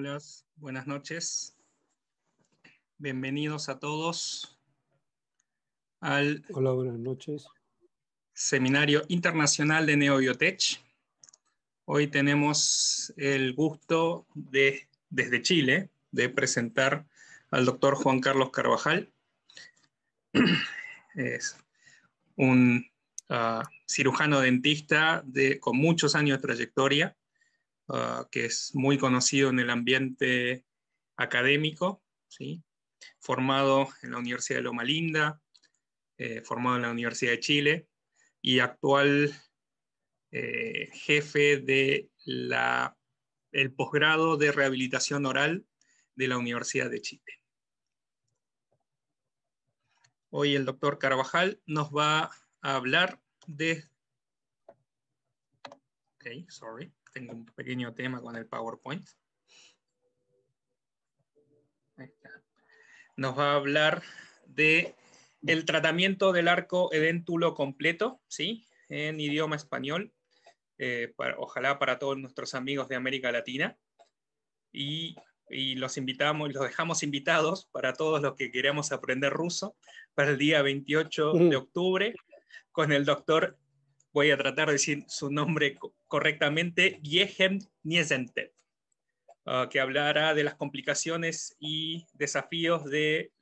Hola, buenas noches. Bienvenidos a todos al Seminario Internacional de NeoBiotech. Hoy tenemos el gusto de, desde Chile, de presentar al doctor Juan Carlos Carvajal. Es un ah, cirujano dentista con muchos años de trayectoria Ah, que es muy conocido en el ambiente académico, formado en la Universidad de Loma Linda, eh, formado en la Universidad de Chile y actual eh, jefe de posgrado de rehabilitación oral de la Universidad de Chile. Hoy el doctor Carvajal nos va a hablar de... Ok, sorry tengo un pequeño tema con el PowerPoint. Nos va a hablar de el tratamiento del arco edéntulo completo, ¿sí? En idioma español, eh, ojalá para todos nuestros amigos de América Latina. Y, los invitamos, los dejamos invitados para todos los que queremos aprender ruso para el día 28 mm. de octubre con el doctor voy a tratar de decir su nombre correctamente, Yehem Niesentep, ah, que hablará de las complicaciones y desafíos de,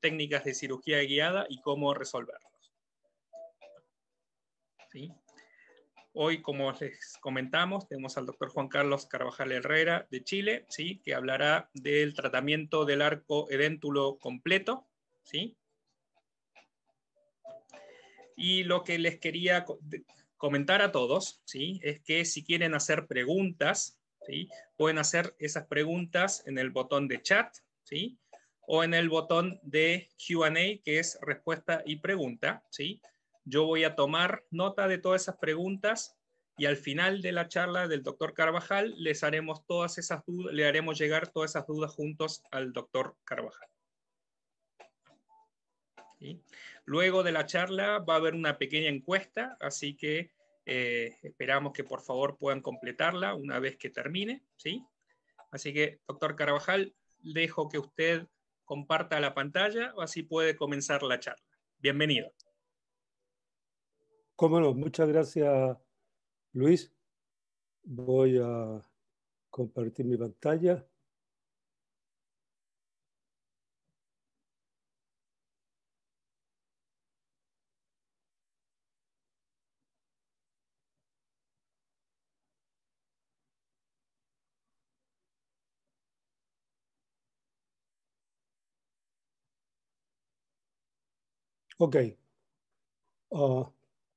técnicas de cirugía guiada y cómo resolverlos. Hoy, como les comentamos, tenemos al doctor Juan Carlos Carvajal Herrera de Chile, ¿sí? que hablará del tratamiento del arco edéntulo completo. ¿sí? Y lo que les quería comentar a todos, ¿sí? Es que si quieren hacer preguntas, ¿sí? Pueden hacer esas preguntas en el botón de chat, ¿sí? O en el botón de Q&A, que es respuesta y pregunta, ¿sí? Yo voy a tomar nota de todas esas preguntas y al final de la charla del doctor Carvajal les haremos todas esas dudas, le haremos llegar todas esas dudas juntos al doctor Carvajal. ¿Sí? Luego de la charla va a haber una pequeña encuesta, así que eh, esperamos que por favor puedan completarla una vez que termine. ¿sí? Así que, doctor Carabajal, dejo que usted comparta la pantalla, o así puede comenzar la charla. Bienvenido. Cómo no, muchas gracias, Luis. Voy a compartir mi pantalla. Ok. Ah,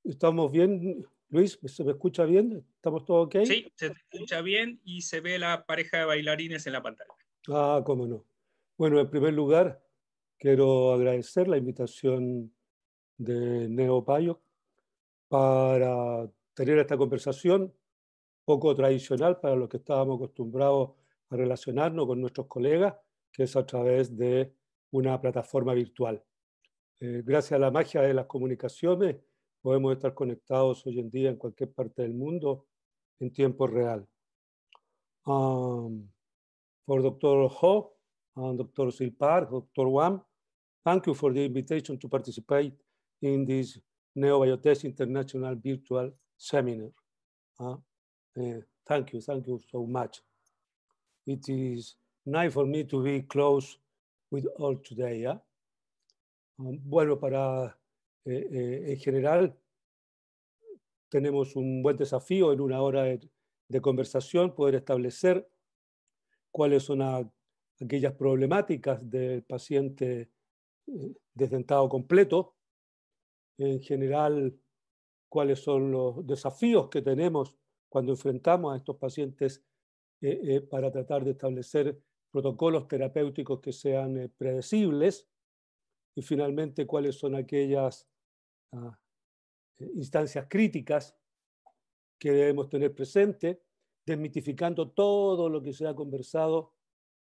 ¿Estamos bien, Luis? ¿Se me escucha bien? ¿Estamos todos ok? Sí, se te escucha bien y se ve la pareja de bailarines en la pantalla. Ah, cómo no. Bueno, en primer lugar, quiero agradecer la invitación de Neopayo para tener esta conversación poco tradicional para los que estábamos acostumbrados a relacionarnos con nuestros colegas, que es a través de una plataforma virtual. Eh, gracias a la magia de las comunicaciones, podemos estar conectados hoy en día en cualquier parte del mundo en tiempo real. Por for Dr. Ho, and Dr. Silpar, Dr. Wang, thank you for the invitation to participate in this NeoBiotech International Virtual Seminar. Uh, thank you, thank you so much. It is nice for me to be close with all today. Ah. Bueno, para, eh, eh, en general tenemos un buen desafío en una hora de, conversación poder establecer cuáles son aquellas problemáticas del paciente eh, desdentado completo, en general cuáles son los desafíos que tenemos cuando enfrentamos a estos pacientes para tratar de establecer protocolos terapéuticos que sean predecibles y finalmente cuáles son aquellas ah, eh, instancias críticas que debemos tener presente, desmitificando todo lo que se ha conversado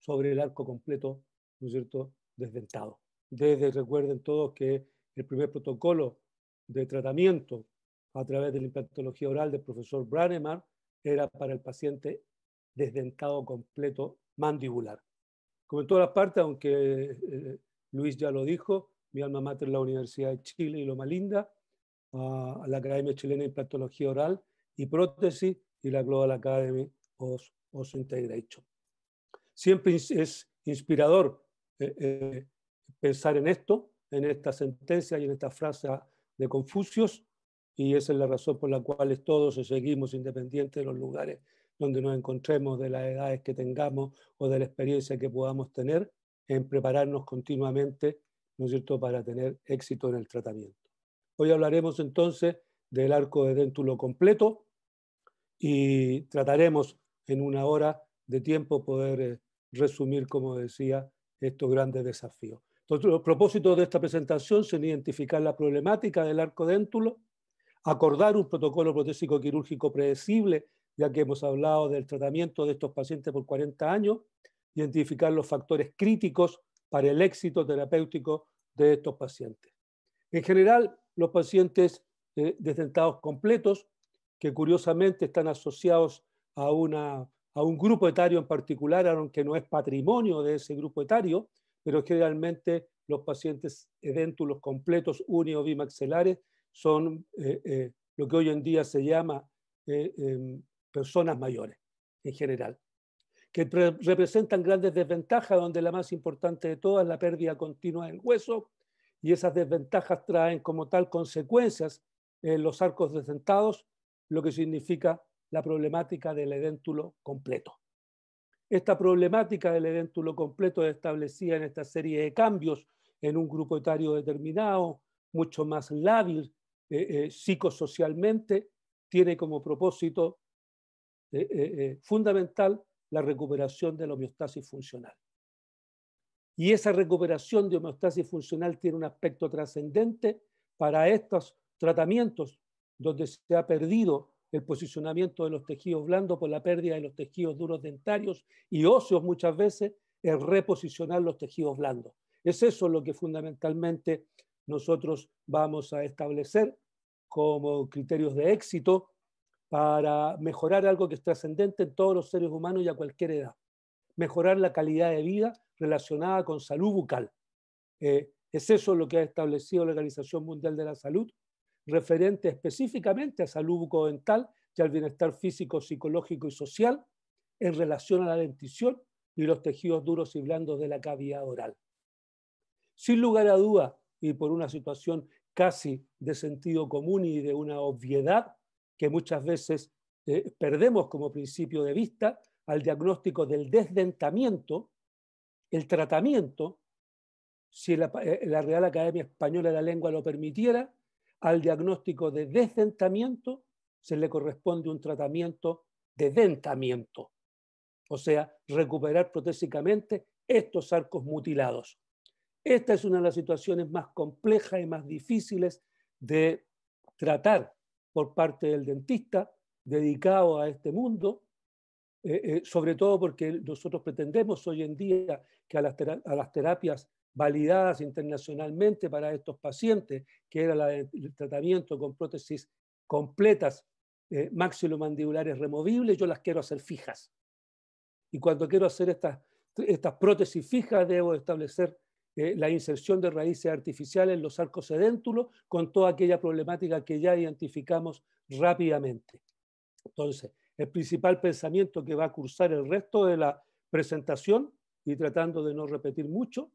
sobre el arco completo, ¿no cierto?, desdentado. Desde, recuerden todos que el primer protocolo de tratamiento a través de la implantología oral del profesor Branemar era para el paciente desdentado completo mandibular. Como en todas las partes, aunque eh, Luis ya lo dijo, mi alma mater es la Universidad de Chile y Loma Linda, la Academia Chilena de Implantología Oral y Prótesis y la Global Academy of, Integration. Siempre es inspirador eh, eh, pensar en esto, en esta sentencia y en esta frase de Confucios, y esa es la razón por la cual todos seguimos independientes de los lugares donde nos encontremos, de las edades que tengamos o de la experiencia que podamos tener en prepararnos continuamente, ¿no es cierto?, para tener éxito en el tratamiento. Hoy hablaremos entonces del arco de dentulo completo y trataremos en una hora de tiempo poder eh, resumir, como decía, estos grandes desafíos. los propósitos de esta presentación son identificar la problemática del arco dentulo, acordar un protocolo protésico quirúrgico predecible, ya que hemos hablado del tratamiento de estos pacientes por 40 años, identificar los factores críticos para el éxito terapéutico de estos pacientes. En general, los pacientes eh, desdentados completos, que curiosamente están asociados a, un grupo etario en particular, aunque no es patrimonio de ese grupo etario, pero generalmente los pacientes edéntulos completos, uni son eh, eh, lo que hoy en día se llama em, personas mayores, en general que representan grandes desventajas, donde la más importante de todas es la pérdida continua del hueso, y esas desventajas traen como tal consecuencias en eh, los arcos desdentados, lo que significa la problemática del edéntulo completo. Esta problemática del edéntulo completo establecida en esta serie de cambios en un grupo etario determinado, mucho más lábil eh, eh, psicosocialmente, tiene como propósito fundamental la recuperación de la homeostasis funcional. Y esa recuperación de homeostasis funcional tiene un aspecto trascendente para estos tratamientos donde se ha perdido el posicionamiento de los tejidos blandos por la pérdida de los tejidos duros dentarios y óseos muchas veces, es reposicionar los tejidos blandos. Es eso lo que fundamentalmente nosotros vamos a establecer como criterios de éxito para mejorar algo que es trascendente en todos los seres humanos y a cualquier edad. Mejorar la calidad de vida relacionada con salud bucal. Eh, es eso lo que ha establecido la Organización Mundial de la Salud, referente específicamente a salud bucodental y al bienestar físico, psicológico y social en relación a la dentición y los tejidos duros y blandos de la cavidad oral. Sin lugar a duda, y por una situación casi de sentido común y de una obviedad, que muchas veces eh, perdemos como principio de vista al diagnóstico del desdentamiento, el tratamiento, si eh, la, Real Academia Española de la Lengua lo permitiera, al diagnóstico de desdentamiento se le corresponde un tratamiento de dentamiento, o sea, recuperar protésicamente estos arcos mutilados. Esta es una de las situaciones más complejas y más difíciles de tratar por parte del dentista dedicado a este mundo, eh, eh, sobre todo porque nosotros pretendemos hoy en día que a las, terapias validadas internacionalmente para estos pacientes, que era el tratamiento con prótesis completas eh, maxilomandibulares removibles, yo las quiero hacer fijas. Y cuando quiero hacer estas, estas prótesis fijas, debo establecer eh, la inserción de raíces artificiales en los arcos sedéntulos, con toda aquella problemática que ya identificamos rápidamente. Entonces, el principal pensamiento que va a cursar el resto de la presentación, y tratando de no repetir mucho,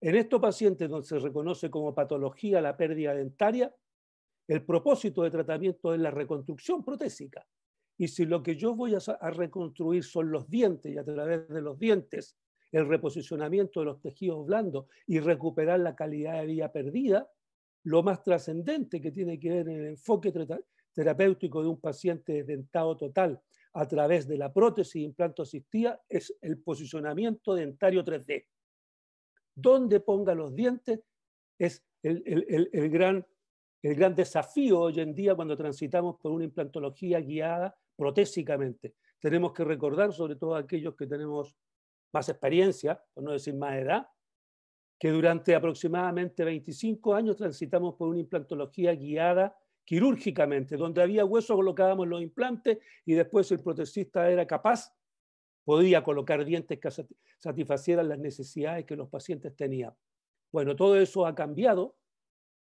en estos pacientes donde se reconoce como patología la pérdida dentaria, el propósito de tratamiento es la reconstrucción protésica. Y si lo que yo voy a, reconstruir son los dientes y a través de los dientes el reposicionamiento de los tejidos blandos y recuperar la calidad de vida perdida, lo más trascendente que tiene que ver en el enfoque terapéutico de un paciente dentado total a través de la prótesis implanto asistida es el posicionamiento dentario 3D. Dónde ponga los dientes es el, gran el gran desafío hoy en día cuando transitamos por una implantología guiada protésicamente. Tenemos que recordar, sobre todo aquellos que tenemos más experiencia, por no decir más edad, que durante aproximadamente 25 años transitamos por una implantología guiada quirúrgicamente, donde había hueso colocábamos los implantes y después el protecista era capaz, podía colocar dientes que satisfacieran las necesidades que los pacientes tenían. Bueno, todo eso ha cambiado.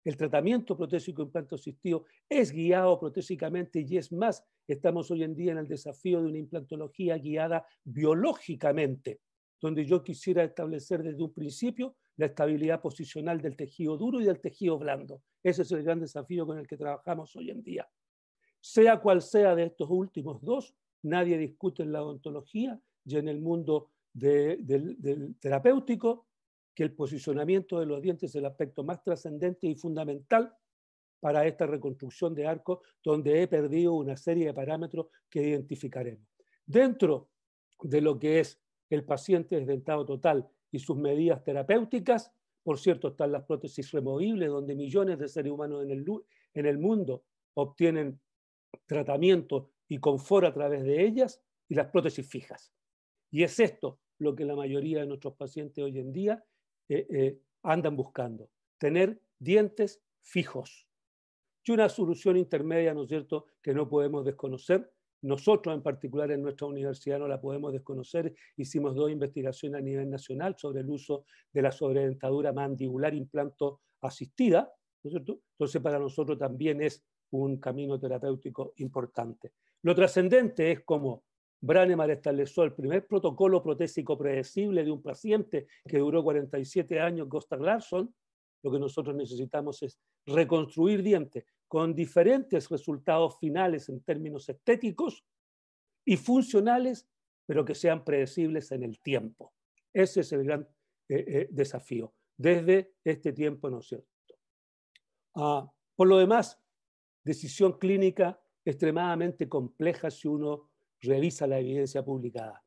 El tratamiento protésico implanto asistido es guiado protésicamente y es más, estamos hoy en día en el desafío de una implantología guiada biológicamente donde yo quisiera establecer desde un principio la estabilidad posicional del tejido duro y del tejido blando. Ese es el gran desafío con el que trabajamos hoy en día. Sea cual sea de estos últimos dos, nadie discute en la odontología y en el mundo del, terapéutico que el posicionamiento de los dientes es el aspecto más trascendente y fundamental para esta reconstrucción de arco, donde he perdido una serie de parámetros que identificaremos. Dentro de lo que es el paciente es dentado total y sus medidas terapéuticas. Por cierto, están las prótesis removibles, donde millones de seres humanos en el, en el mundo obtienen tratamiento y confort a través de ellas, y las prótesis fijas. Y es esto lo que la mayoría de nuestros pacientes hoy en día eh, eh, andan buscando, tener dientes fijos. Y una solución intermedia, ¿no es cierto?, que no podemos desconocer, nosotros, en particular, en nuestra universidad no la podemos desconocer. Hicimos dos investigaciones a nivel nacional sobre el uso de la sobredentadura mandibular implanto asistida. Entonces, para nosotros también es un camino terapéutico importante. Lo trascendente es como Branemar estableció el primer protocolo protésico predecible de un paciente que duró 47 años, Gustav Larson. Lo que nosotros necesitamos es reconstruir dientes con diferentes resultados finales en términos estéticos y funcionales, pero que sean predecibles en el tiempo. Ese es el gran eh, eh, desafío desde este tiempo, ¿no es cierto? Ah, por lo demás, decisión clínica extremadamente compleja si uno revisa la evidencia publicada.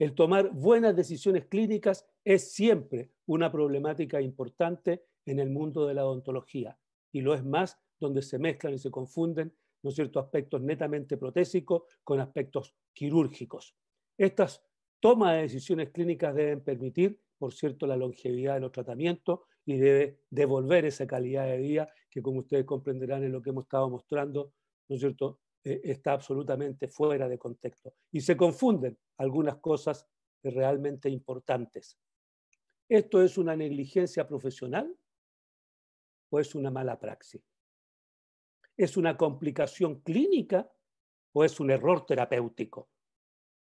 El tomar buenas decisiones clínicas es siempre una problemática importante en el mundo de la odontología y lo es más donde se mezclan y se confunden ¿no aspectos netamente protésicos con aspectos quirúrgicos. Estas tomas de decisiones clínicas deben permitir, por cierto, la longevidad de los tratamientos y debe devolver esa calidad de vida que, como ustedes comprenderán en lo que hemos estado mostrando, ¿no cierto?, eh, está absolutamente fuera de contexto. Y se confunden algunas cosas realmente importantes. ¿Esto es una negligencia profesional o es una mala praxis? ¿Es una complicación clínica o es un error terapéutico?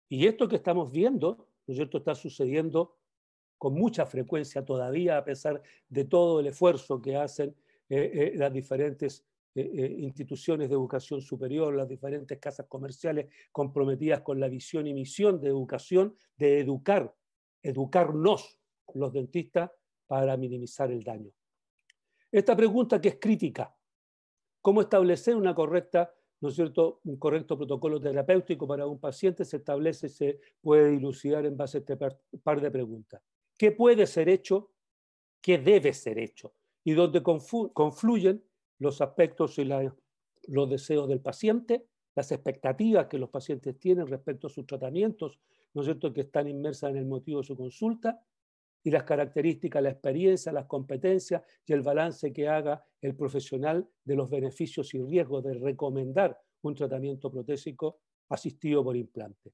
Y esto que estamos viendo, ¿no es cierto?, está sucediendo con mucha frecuencia todavía, a pesar de todo el esfuerzo que hacen eh, eh, las diferentes eh, instituciones de educación superior, las diferentes casas comerciales comprometidas con la visión y misión de educación, de educar, educarnos los dentistas para minimizar el daño. Esta pregunta que es crítica, cómo establecer una correcta, ¿no es cierto?, un correcto protocolo terapéutico para un paciente se establece, se puede dilucidar en base a este par de preguntas. ¿Qué puede ser hecho? ¿Qué debe ser hecho? Y donde confluyen los aspectos y los deseos del paciente, las expectativas que los pacientes tienen respecto a sus tratamientos, ¿no es cierto?, que están inmersas en el motivo de su consulta, y las características, la experiencia, las competencias y el balance que haga el profesional de los beneficios y riesgos de recomendar un tratamiento protésico asistido por implante.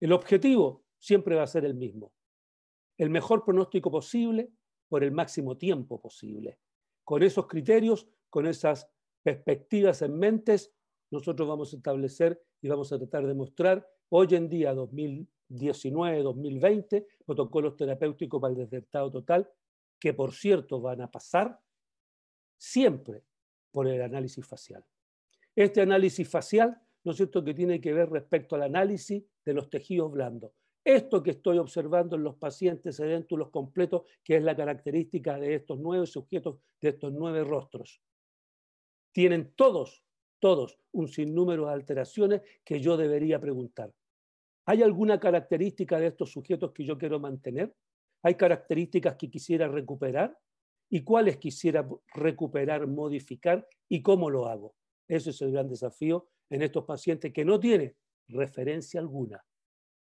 El objetivo siempre va a ser el mismo, el mejor pronóstico posible por el máximo tiempo posible. Con esos criterios, con esas perspectivas en mente, nosotros vamos a establecer y vamos a tratar de mostrar hoy en día 2019-2020 protocolos terapéuticos para el desdentado total, que por cierto van a pasar siempre por el análisis facial. Este análisis facial, ¿no es cierto?, que tiene que ver respecto al análisis de los tejidos blandos. Esto que estoy observando en los pacientes los completos, que es la característica de estos nueve sujetos, de estos nueve rostros. Tienen todos, todos, un sinnúmero de alteraciones que yo debería preguntar. ¿Hay alguna característica de estos sujetos que yo quiero mantener? ¿Hay características que quisiera recuperar? y cuáles quisiera recuperar, modificar y cómo lo hago. Ese es el gran desafío en estos pacientes que no tienen referencia alguna.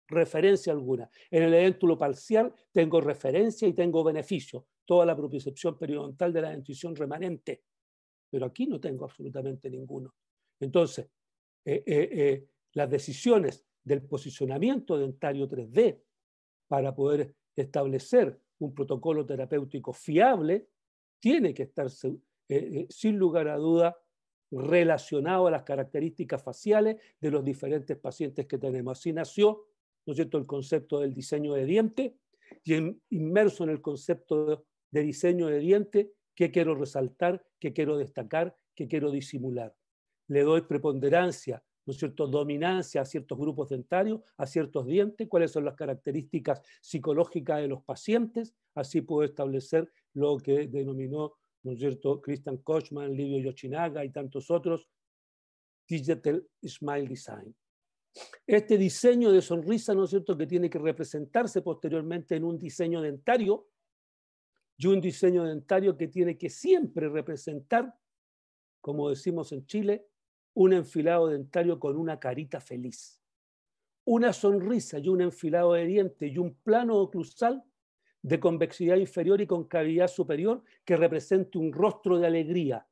Referencia alguna. En el edéntulo parcial tengo referencia y tengo beneficio. Toda la propiocepción periodontal de la dentición remanente. Pero aquí no tengo absolutamente ninguno. Entonces, eh, eh, eh, las decisiones del posicionamiento dentario 3D para poder establecer un protocolo terapéutico fiable, tiene que estar, eh, eh, sin lugar a duda, relacionado a las características faciales de los diferentes pacientes que tenemos. Así nació, ¿no el concepto del diseño de diente y inmerso en el concepto de, de diseño de diente, ¿qué quiero resaltar? ¿Qué quiero destacar? ¿Qué quiero disimular? Le doy preponderancia ¿no es cierto?, dominancia a ciertos grupos dentarios, a ciertos dientes, cuáles son las características psicológicas de los pacientes, así puedo establecer lo que denominó, ¿no es cierto?, Christian Kochman, Livio Yoshinaga y tantos otros, Digital Smile Design. Este diseño de sonrisa, ¿no es cierto?, que tiene que representarse posteriormente en un diseño dentario y un diseño dentario que tiene que siempre representar, como decimos en Chile, un enfilado dentario con una carita feliz, una sonrisa y un enfilado de dientes y un plano oclusal de convexidad inferior y concavidad superior que represente un rostro de alegría.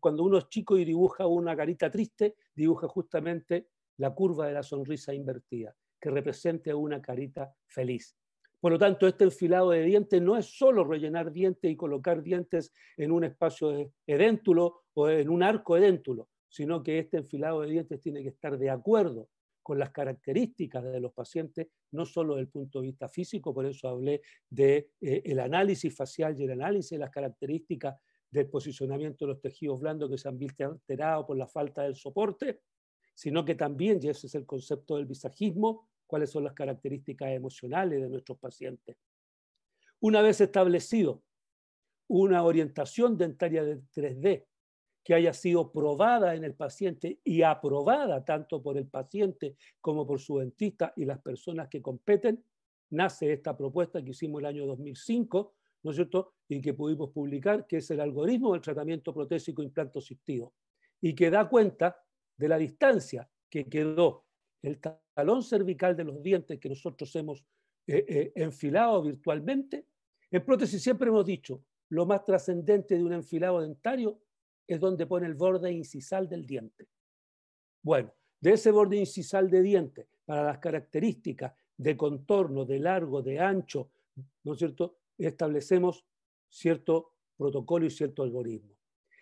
Cuando uno es chico y dibuja una carita triste, dibuja justamente la curva de la sonrisa invertida, que represente una carita feliz. Por lo tanto, este enfilado de dientes no es solo rellenar dientes y colocar dientes en un espacio edéntulo o en un arco edéntulo sino que este enfilado de dientes tiene que estar de acuerdo con las características de los pacientes, no solo del punto de vista físico, por eso hablé del de, eh, el análisis facial y el análisis de las características del posicionamiento de los tejidos blandos que se han visto alterados por la falta del soporte, sino que también, y ese es el concepto del visajismo, cuáles son las características emocionales de nuestros pacientes. Una vez establecido una orientación dentaria de 3D que haya sido probada en el paciente y aprobada tanto por el paciente como por su dentista y las personas que competen, nace esta propuesta que hicimos el año 2005, ¿no es cierto? Y que pudimos publicar, que es el algoritmo del tratamiento protésico implanto asistido, y que da cuenta de la distancia que quedó el talón cervical de los dientes que nosotros hemos eh, eh, enfilado virtualmente. En prótesis siempre hemos dicho, lo más trascendente de un enfilado dentario es donde pone el borde incisal del diente. Bueno, de ese borde incisal de diente, para las características de contorno, de largo, de ancho, ¿no es cierto? Establecemos cierto protocolo y cierto algoritmo.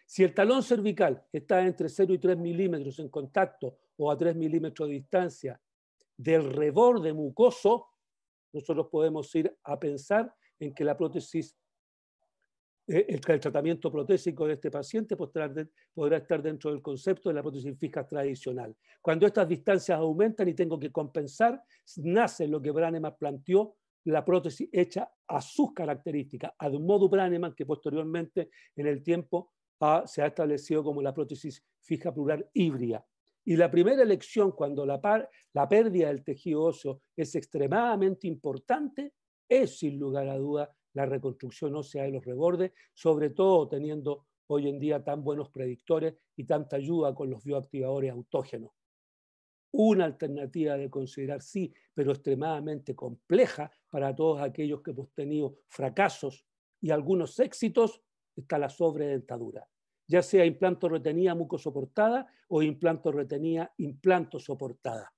Si el talón cervical está entre 0 y 3 milímetros en contacto o a 3 milímetros de distancia del reborde mucoso, nosotros podemos ir a pensar en que la prótesis eh, el, tratamiento protésico de este paciente podrá estar dentro del concepto de la prótesis fija tradicional. Cuando estas distancias aumentan y tengo que compensar, nace lo que Braneman planteó, la prótesis hecha a sus características, ad modo Braneman, que posteriormente en el tiempo se ha establecido como la prótesis fija plural híbrida. Y la primera elección, cuando la, la pérdida del tejido óseo es extremadamente importante, es sin lugar a duda la reconstrucción ósea de los rebordes, sobre todo teniendo hoy en día tan buenos predictores y tanta ayuda con los bioactivadores autógenos. Una alternativa de considerar, sí, pero extremadamente compleja para todos aquellos que hemos tenido fracasos y algunos éxitos, está la sobredentadura ya sea implanto retenía mucosoportada o implanto retenía implanto soportada.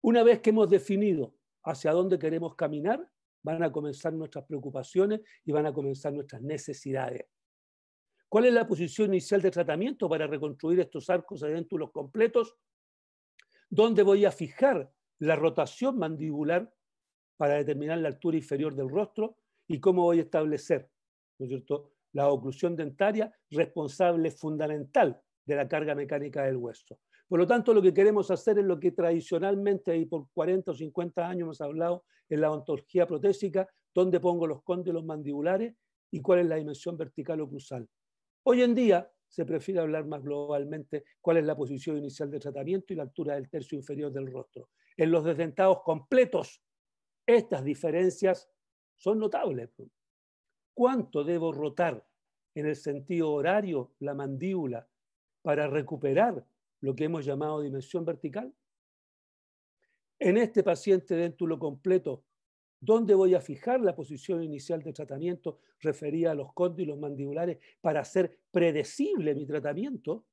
Una vez que hemos definido hacia dónde queremos caminar, van a comenzar nuestras preocupaciones y van a comenzar nuestras necesidades. ¿Cuál es la posición inicial de tratamiento para reconstruir estos arcos adéntulos completos? ¿Dónde voy a fijar la rotación mandibular para determinar la altura inferior del rostro? ¿Y cómo voy a establecer cierto? la oclusión dentaria responsable fundamental de la carga mecánica del hueso? Por lo tanto, lo que queremos hacer es lo que tradicionalmente y por 40 o 50 años hemos hablado en la ontología protésica, dónde pongo los cóndilos mandibulares y cuál es la dimensión vertical o cruzal. Hoy en día se prefiere hablar más globalmente cuál es la posición inicial de tratamiento y la altura del tercio inferior del rostro. En los desdentados completos, estas diferencias son notables. ¿Cuánto debo rotar en el sentido horario la mandíbula para recuperar lo que hemos llamado dimensión vertical. En este paciente lo completo, ¿dónde voy a fijar la posición inicial de tratamiento referida a los cóndilos mandibulares para hacer predecible mi tratamiento?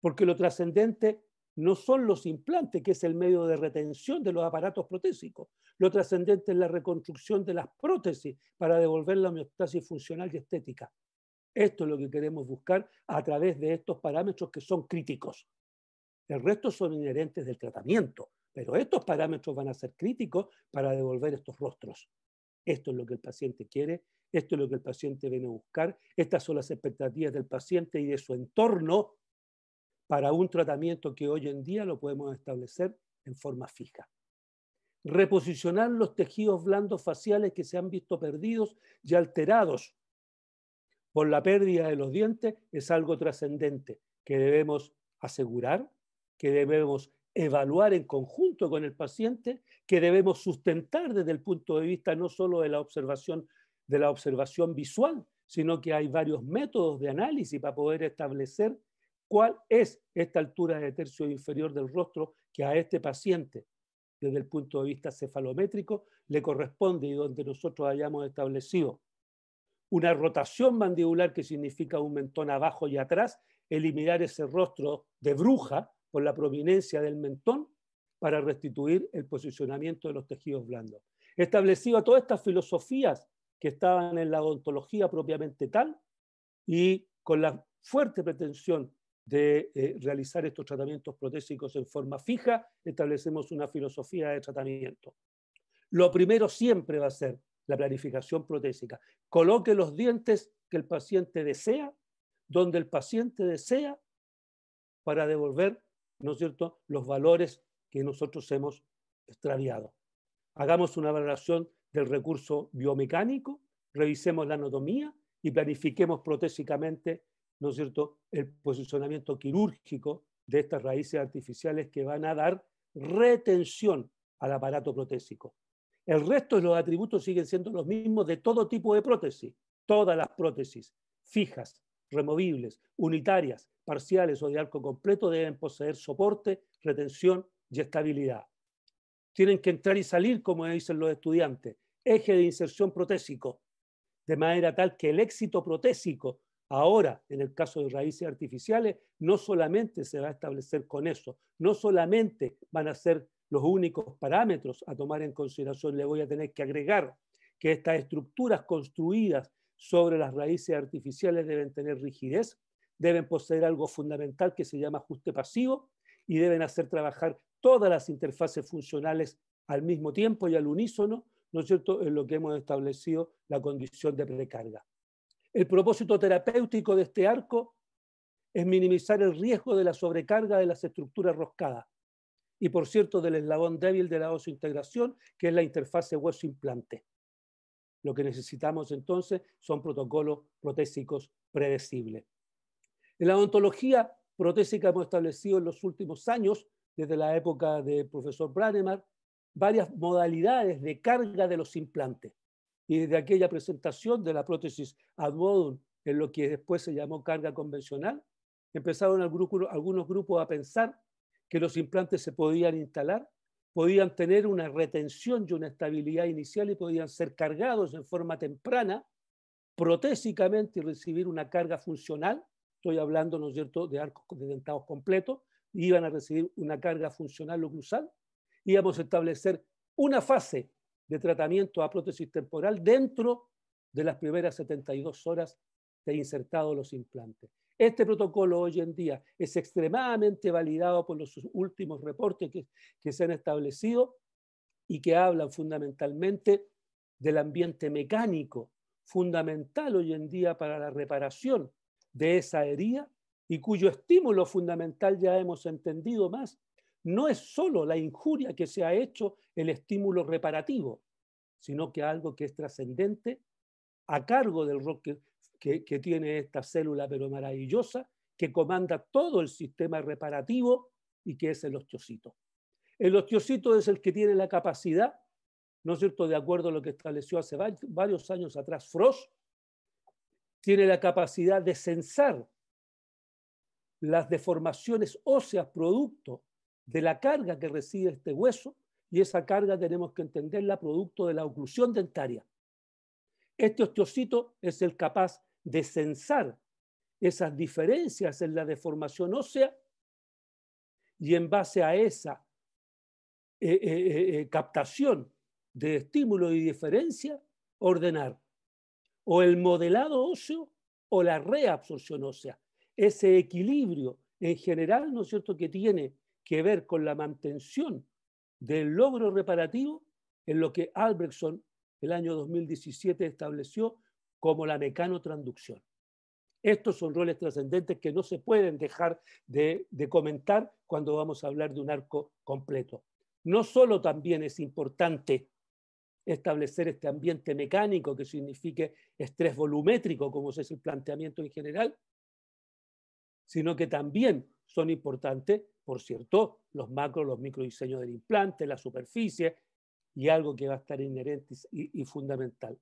Porque lo trascendente no son los implantes, que es el medio de retención de los aparatos protésicos. Lo trascendente es la reconstrucción de las prótesis para devolver la homeostasis funcional y estética. Esto es lo que queremos buscar a través de estos parámetros que son críticos, el resto son inherentes del tratamiento, pero estos parámetros van a ser críticos para devolver estos rostros. Esto es lo que el paciente quiere, esto es lo que el paciente viene a buscar, estas son las expectativas del paciente y de su entorno para un tratamiento que hoy en día lo podemos establecer en forma fija. Reposicionar los tejidos blandos faciales que se han visto perdidos y alterados por la pérdida de los dientes es algo trascendente que debemos asegurar, que debemos evaluar en conjunto con el paciente, que debemos sustentar desde el punto de vista no solo de la observación, de la observación visual, sino que hay varios métodos de análisis para poder establecer cuál es esta altura de tercio inferior del rostro que a este paciente, desde el punto de vista cefalométrico, le corresponde y donde nosotros hayamos establecido una rotación mandibular que significa un mentón abajo y atrás, eliminar ese rostro de bruja con la prominencia del mentón para restituir el posicionamiento de los tejidos blandos. Establecía todas estas filosofías que estaban en la odontología propiamente tal y con la fuerte pretensión de eh, realizar estos tratamientos protésicos en forma fija, establecemos una filosofía de tratamiento. Lo primero siempre va a ser la planificación protésica. Coloque los dientes que el paciente desea, donde el paciente desea, para devolver ¿no es cierto?, los valores que nosotros hemos extraviado. Hagamos una valoración del recurso biomecánico, revisemos la anatomía y planifiquemos protésicamente, ¿no es cierto?, el posicionamiento quirúrgico de estas raíces artificiales que van a dar retención al aparato protésico. El resto de los atributos siguen siendo los mismos de todo tipo de prótesis, todas las prótesis, fijas, removibles, unitarias, parciales o de arco completo deben poseer soporte, retención y estabilidad. Tienen que entrar y salir, como dicen los estudiantes, eje de inserción protésico, de manera tal que el éxito protésico Ahora, en el caso de raíces artificiales, no solamente se va a establecer con eso, no solamente van a ser los únicos parámetros a tomar en consideración, le voy a tener que agregar que estas estructuras construidas sobre las raíces artificiales deben tener rigidez, deben poseer algo fundamental que se llama ajuste pasivo y deben hacer trabajar todas las interfaces funcionales al mismo tiempo y al unísono, ¿no es cierto?, en lo que hemos establecido la condición de precarga. El propósito terapéutico de este arco es minimizar el riesgo de la sobrecarga de las estructuras roscadas y, por cierto, del eslabón débil de la osointegración, que es la interfase hueso-implante. Lo que necesitamos entonces son protocolos protésicos predecibles. En la odontología protésica hemos establecido en los últimos años, desde la época del profesor Branemar, varias modalidades de carga de los implantes. Y desde aquella presentación de la prótesis ad modum, en lo que después se llamó carga convencional, empezaron algunos grupos a pensar que los implantes se podían instalar podían tener una retención y una estabilidad inicial y podían ser cargados en forma temprana, protésicamente y recibir una carga funcional. Estoy hablando, ¿no es cierto?, de arcos dentados completos. iban a recibir una carga funcional oclusal. Íbamos a establecer una fase de tratamiento a prótesis temporal dentro de las primeras 72 horas de insertado los implantes. Este protocolo hoy en día es extremadamente validado por los últimos reportes que, se han establecido y que hablan fundamentalmente del ambiente mecánico, fundamental hoy en día para la reparación de esa herida y cuyo estímulo fundamental ya hemos entendido más, no es solo la injuria que se ha hecho el estímulo reparativo, sino que algo que es trascendente a cargo del, que, tiene esta célula pero maravillosa, que comanda todo el sistema reparativo y que es el osteocito. El osteocito es el que tiene la capacidad, ¿no es cierto?, de acuerdo a lo que estableció hace varios años atrás Frost, tiene la capacidad de censar las deformaciones óseas producto de la carga que recibe este hueso y esa carga tenemos que entenderla producto de la oclusión dentaria. Este osteocito es el capaz de censar esas diferencias en la deformación ósea y en base a esa eh, eh, eh, captación de estímulo y diferencia, ordenar o el modelado óseo o la reabsorción ósea. Ese equilibrio en general, ¿no es cierto?, que tiene que ver con la mantención del logro reparativo en lo que Albrechtson el año 2017 estableció como la mecanotransducción. Estos son roles trascendentes que no se pueden dejar de, comentar cuando vamos a hablar de un arco completo. No solo también es importante establecer este ambiente mecánico que signifique estrés volumétrico, como es el planteamiento en general, sino que también son importantes, por cierto, los macros, los microdiseños del implante, la superficie y algo que va a estar inherente y fundamental,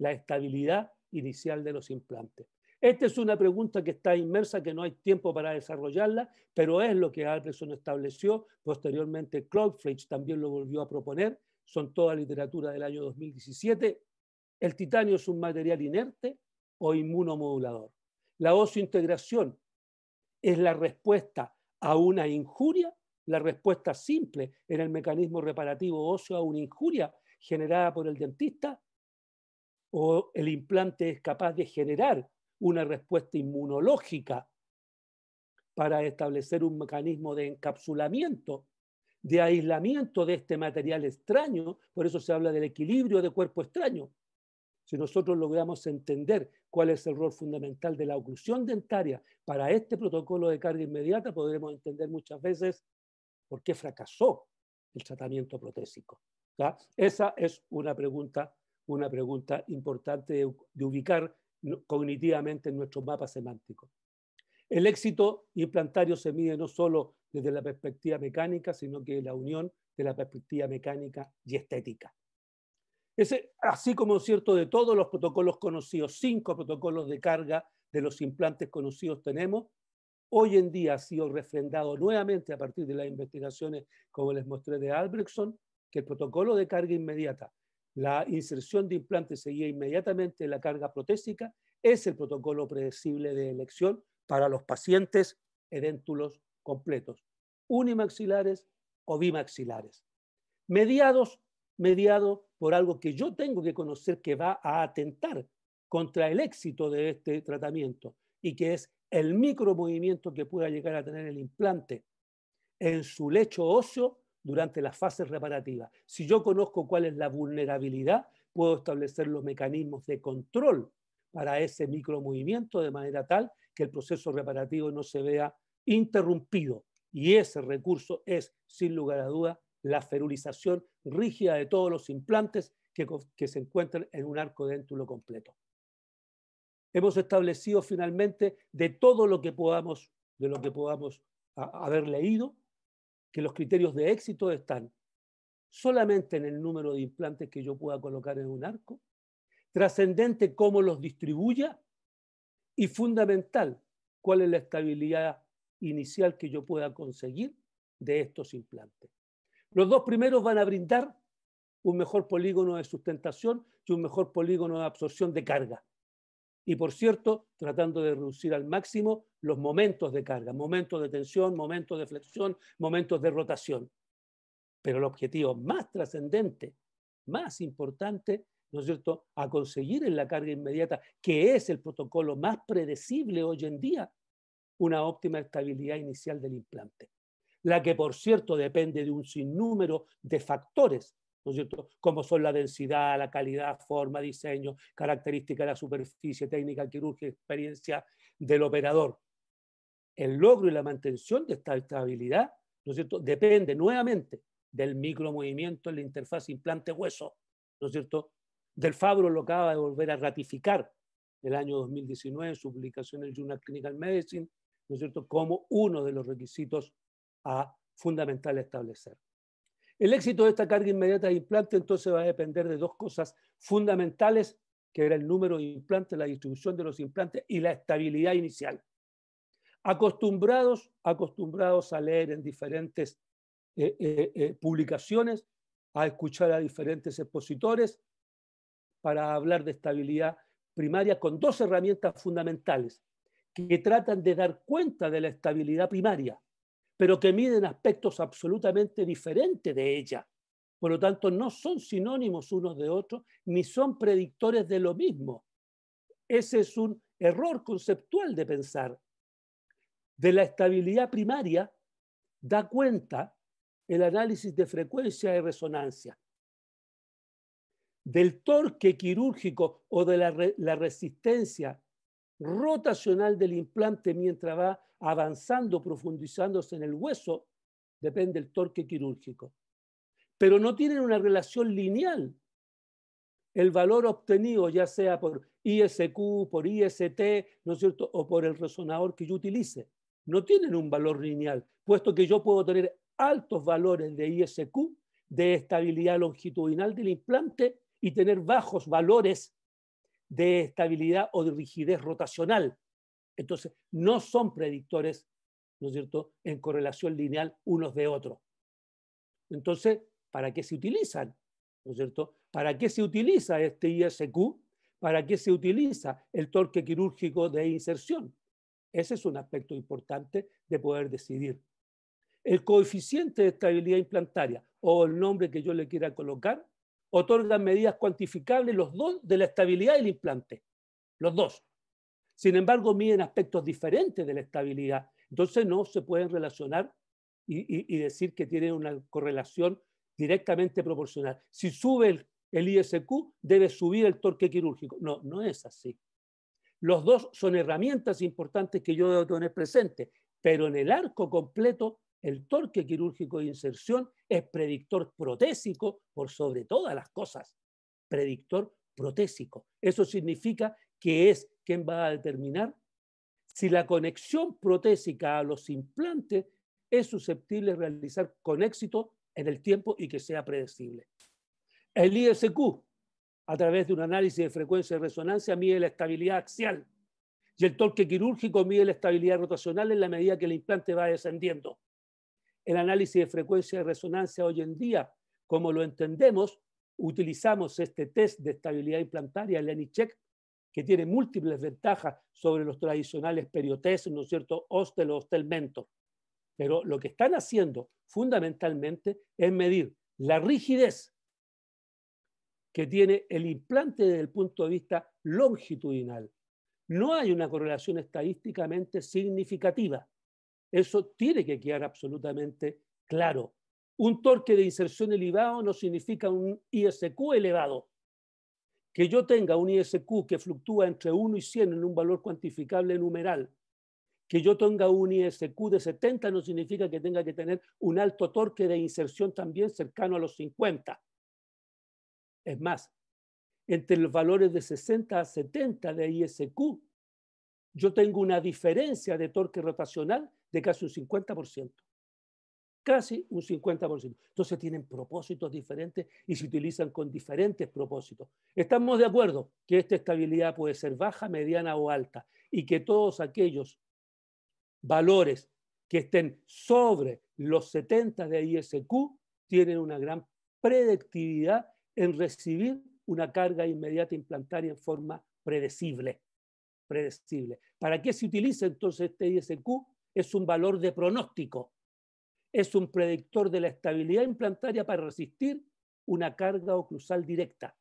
la estabilidad inicial de los implantes. Esta es una pregunta que está inmersa, que no hay tiempo para desarrollarla, pero es lo que Alberson estableció. Posteriormente, Claudfrich también lo volvió a proponer. Son toda literatura del año 2017. El titanio es un material inerte o inmunomodulador. La ociointegración es la respuesta a una injuria, la respuesta simple en el mecanismo reparativo óseo a una injuria generada por el dentista o el implante es capaz de generar una respuesta inmunológica para establecer un mecanismo de encapsulamiento, de aislamiento de este material extraño, por eso se habla del equilibrio de cuerpo extraño. Si nosotros logramos entender cuál es el rol fundamental de la oclusión dentaria para este protocolo de carga inmediata, podremos entender muchas veces por qué fracasó el tratamiento protésico. Esa es una pregunta una pregunta importante de, ubicar cognitivamente en nuestro mapa semántico. El éxito implantario se mide no solo desde la perspectiva mecánica, sino que la unión de la perspectiva mecánica y estética. Ese, así como cierto de todos los protocolos conocidos, cinco protocolos de carga de los implantes conocidos tenemos, hoy en día ha sido refrendado nuevamente a partir de las investigaciones, como les mostré de Albrechtson, que el protocolo de carga inmediata la inserción de implantes seguía inmediatamente la carga protésica. Es el protocolo predecible de elección para los pacientes edéntulos completos, unimaxilares o bimaxilares. Mediados, mediado por algo que yo tengo que conocer que va a atentar contra el éxito de este tratamiento y que es el micromovimiento que pueda llegar a tener el implante en su lecho óseo durante las fases reparativas. Si yo conozco cuál es la vulnerabilidad, puedo establecer los mecanismos de control para ese micromovimiento de manera tal que el proceso reparativo no se vea interrumpido. Y ese recurso es, sin lugar a duda, la ferulización rígida de todos los implantes que, se encuentran en un arco dentulo completo. Hemos establecido finalmente de todo lo que podamos, de lo que podamos haber leído, que los criterios de éxito están solamente en el número de implantes que yo pueda colocar en un arco, trascendente cómo los distribuya y fundamental cuál es la estabilidad inicial que yo pueda conseguir de estos implantes. Los dos primeros van a brindar un mejor polígono de sustentación y un mejor polígono de absorción de carga. Y por cierto, tratando de reducir al máximo los momentos de carga, momentos de tensión, momentos de flexión, momentos de rotación. Pero el objetivo más trascendente, más importante, ¿no es cierto?, a conseguir en la carga inmediata, que es el protocolo más predecible hoy en día, una óptima estabilidad inicial del implante. La que, por cierto, depende de un sinnúmero de factores ¿no cierto? Como son la densidad, la calidad, forma, diseño, característica de la superficie, técnica quirúrgica, experiencia del operador. El logro y la mantención de esta estabilidad, ¿no es cierto? Depende nuevamente del micromovimiento en la interfaz implante-hueso, ¿no es cierto? Del Fabro lo acaba de volver a ratificar el año 2019 en su publicación en el Journal Clinical Medicine, ¿no es cierto? Como uno de los requisitos a fundamental establecer. El éxito de esta carga inmediata de implante entonces va a depender de dos cosas fundamentales, que era el número de implantes, la distribución de los implantes y la estabilidad inicial. Acostumbrados, acostumbrados a leer en diferentes eh, eh, eh, publicaciones, a escuchar a diferentes expositores para hablar de estabilidad primaria con dos herramientas fundamentales que tratan de dar cuenta de la estabilidad primaria pero que miden aspectos absolutamente diferentes de ella. Por lo tanto, no son sinónimos unos de otros, ni son predictores de lo mismo. Ese es un error conceptual de pensar. De la estabilidad primaria da cuenta el análisis de frecuencia y resonancia. Del torque quirúrgico o de la, la resistencia rotacional del implante mientras va avanzando, profundizándose en el hueso, depende del torque quirúrgico. Pero no tienen una relación lineal. El valor obtenido, ya sea por ISQ, por IST, ¿no es cierto?, o por el resonador que yo utilice, no tienen un valor lineal, puesto que yo puedo tener altos valores de ISQ, de estabilidad longitudinal del implante, y tener bajos valores de estabilidad o de rigidez rotacional entonces, no son predictores, ¿no es cierto?, en correlación lineal unos de otros. Entonces, ¿para qué se utilizan? cierto? ¿Para qué se utiliza este ISQ? ¿Para qué se utiliza el torque quirúrgico de inserción? Ese es un aspecto importante de poder decidir. El coeficiente de estabilidad implantaria o el nombre que yo le quiera colocar otorga medidas cuantificables los dos de la estabilidad del implante. Los dos. Sin embargo, miden aspectos diferentes de la estabilidad. Entonces no se pueden relacionar y, decir que tienen una correlación directamente proporcional. Si sube el, ISQ, debe subir el torque quirúrgico. No, no es así. Los dos son herramientas importantes que yo debo tener presente, pero en el arco completo, el torque quirúrgico de inserción es predictor protésico por sobre todas las cosas. Predictor protésico. Eso significa que es ¿Quién va a determinar si la conexión protésica a los implantes es susceptible de realizar con éxito en el tiempo y que sea predecible. El ISQ, a través de un análisis de frecuencia de resonancia, mide la estabilidad axial y el torque quirúrgico mide la estabilidad rotacional en la medida que el implante va descendiendo. El análisis de frecuencia de resonancia hoy en día, como lo entendemos, utilizamos este test de estabilidad implantaria, el check que tiene múltiples ventajas sobre los tradicionales periotes, ¿no es cierto?, hostel o hostelmento. Pero lo que están haciendo fundamentalmente es medir la rigidez que tiene el implante desde el punto de vista longitudinal. No hay una correlación estadísticamente significativa. Eso tiene que quedar absolutamente claro. Un torque de inserción elevado no significa un ISQ elevado que yo tenga un ISQ que fluctúa entre 1 y 100 en un valor cuantificable numeral, que yo tenga un ISQ de 70 no significa que tenga que tener un alto torque de inserción también cercano a los 50. Es más, entre los valores de 60 a 70 de ISQ, yo tengo una diferencia de torque rotacional de casi un 50% casi un 50%. Entonces tienen propósitos diferentes y se utilizan con diferentes propósitos. Estamos de acuerdo que esta estabilidad puede ser baja, mediana o alta y que todos aquellos valores que estén sobre los 70 de ISQ tienen una gran predictividad en recibir una carga inmediata implantaria en forma predecible. predecible. ¿Para qué se utiliza entonces este ISQ? Es un valor de pronóstico es un predictor de la estabilidad implantaria para resistir una carga oclusal directa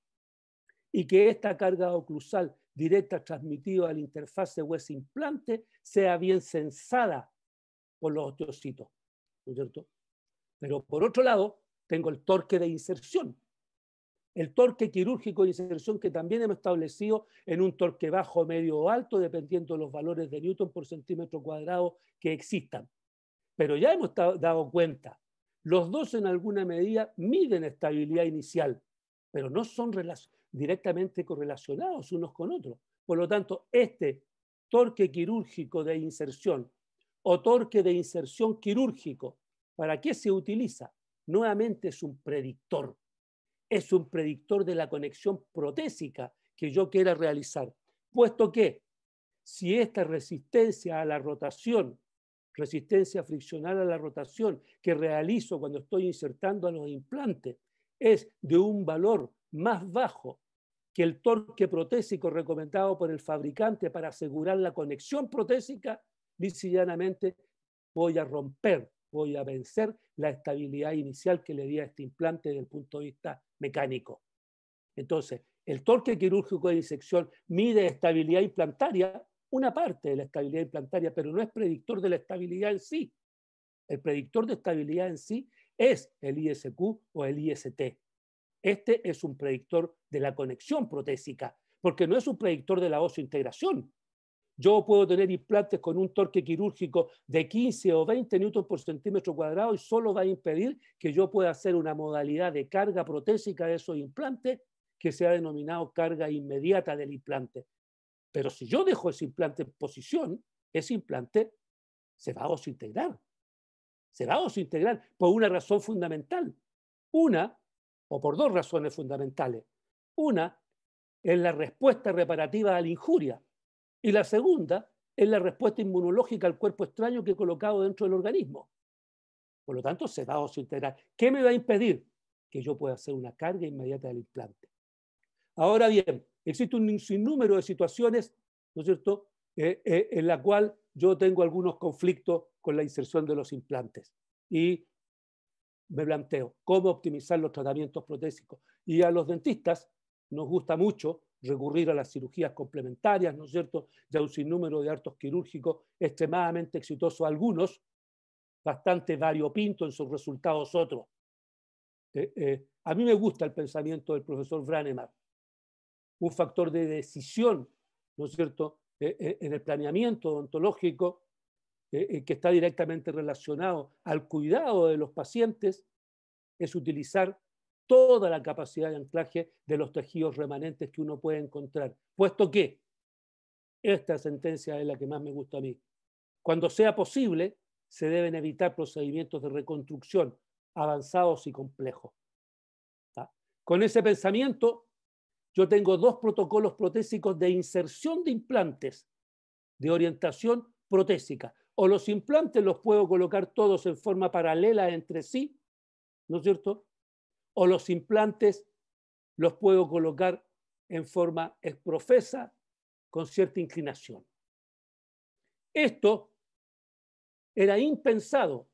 y que esta carga oclusal directa transmitida a la interfase hueso implante sea bien sensada por los osteocitos, ¿no cierto? Pero por otro lado, tengo el torque de inserción, el torque quirúrgico de inserción que también hemos establecido en un torque bajo, medio o alto, dependiendo de los valores de Newton por centímetro cuadrado que existan. Pero ya hemos dado cuenta, los dos en alguna medida miden estabilidad inicial, pero no son directamente correlacionados unos con otros. Por lo tanto, este torque quirúrgico de inserción o torque de inserción quirúrgico, ¿para qué se utiliza? Nuevamente es un predictor. Es un predictor de la conexión protésica que yo quiera realizar, puesto que si esta resistencia a la rotación resistencia friccional a la rotación que realizo cuando estoy insertando a los implantes es de un valor más bajo que el torque protésico recomendado por el fabricante para asegurar la conexión protésica, llanamente voy a romper, voy a vencer la estabilidad inicial que le di a este implante desde el punto de vista mecánico. Entonces, el torque quirúrgico de disección mide estabilidad implantaria, una parte de la estabilidad implantaria, pero no es predictor de la estabilidad en sí. El predictor de estabilidad en sí es el ISQ o el IST. Este es un predictor de la conexión protésica, porque no es un predictor de la osointegración. Yo puedo tener implantes con un torque quirúrgico de 15 o 20 newtons por centímetro cuadrado y solo va a impedir que yo pueda hacer una modalidad de carga protésica de esos implantes que se ha denominado carga inmediata del implante, pero si yo dejo ese implante en posición, ese implante se va a integrar, Se va a integrar por una razón fundamental. Una, o por dos razones fundamentales. Una es la respuesta reparativa a la injuria. Y la segunda es la respuesta inmunológica al cuerpo extraño que he colocado dentro del organismo. Por lo tanto, se va a integrar. ¿Qué me va a impedir? Que yo pueda hacer una carga inmediata del implante. Ahora bien, existe un sinnúmero de situaciones, ¿no es cierto?, eh, eh, en la cual yo tengo algunos conflictos con la inserción de los implantes. Y me planteo cómo optimizar los tratamientos protésicos. Y a los dentistas nos gusta mucho recurrir a las cirugías complementarias, ¿no es cierto? Ya un sinnúmero de hartos quirúrgicos extremadamente exitosos algunos, bastante variopinto en sus resultados otros. Eh, a mí me gusta el pensamiento del profesor Branemar un factor de decisión, ¿no es cierto?, e, e, en el planeamiento odontológico e, que está directamente relacionado al cuidado de los pacientes, es utilizar toda la capacidad de anclaje de los tejidos remanentes que uno puede encontrar, puesto que esta sentencia es la que más me gusta a mí. Cuando sea posible, se deben evitar procedimientos de reconstrucción avanzados y complejos. Con ese pensamiento, yo tengo dos protocolos protésicos de inserción de implantes de orientación protésica. O los implantes los puedo colocar todos en forma paralela entre sí, ¿no es cierto? O los implantes los puedo colocar en forma exprofesa con cierta inclinación. Esto era impensado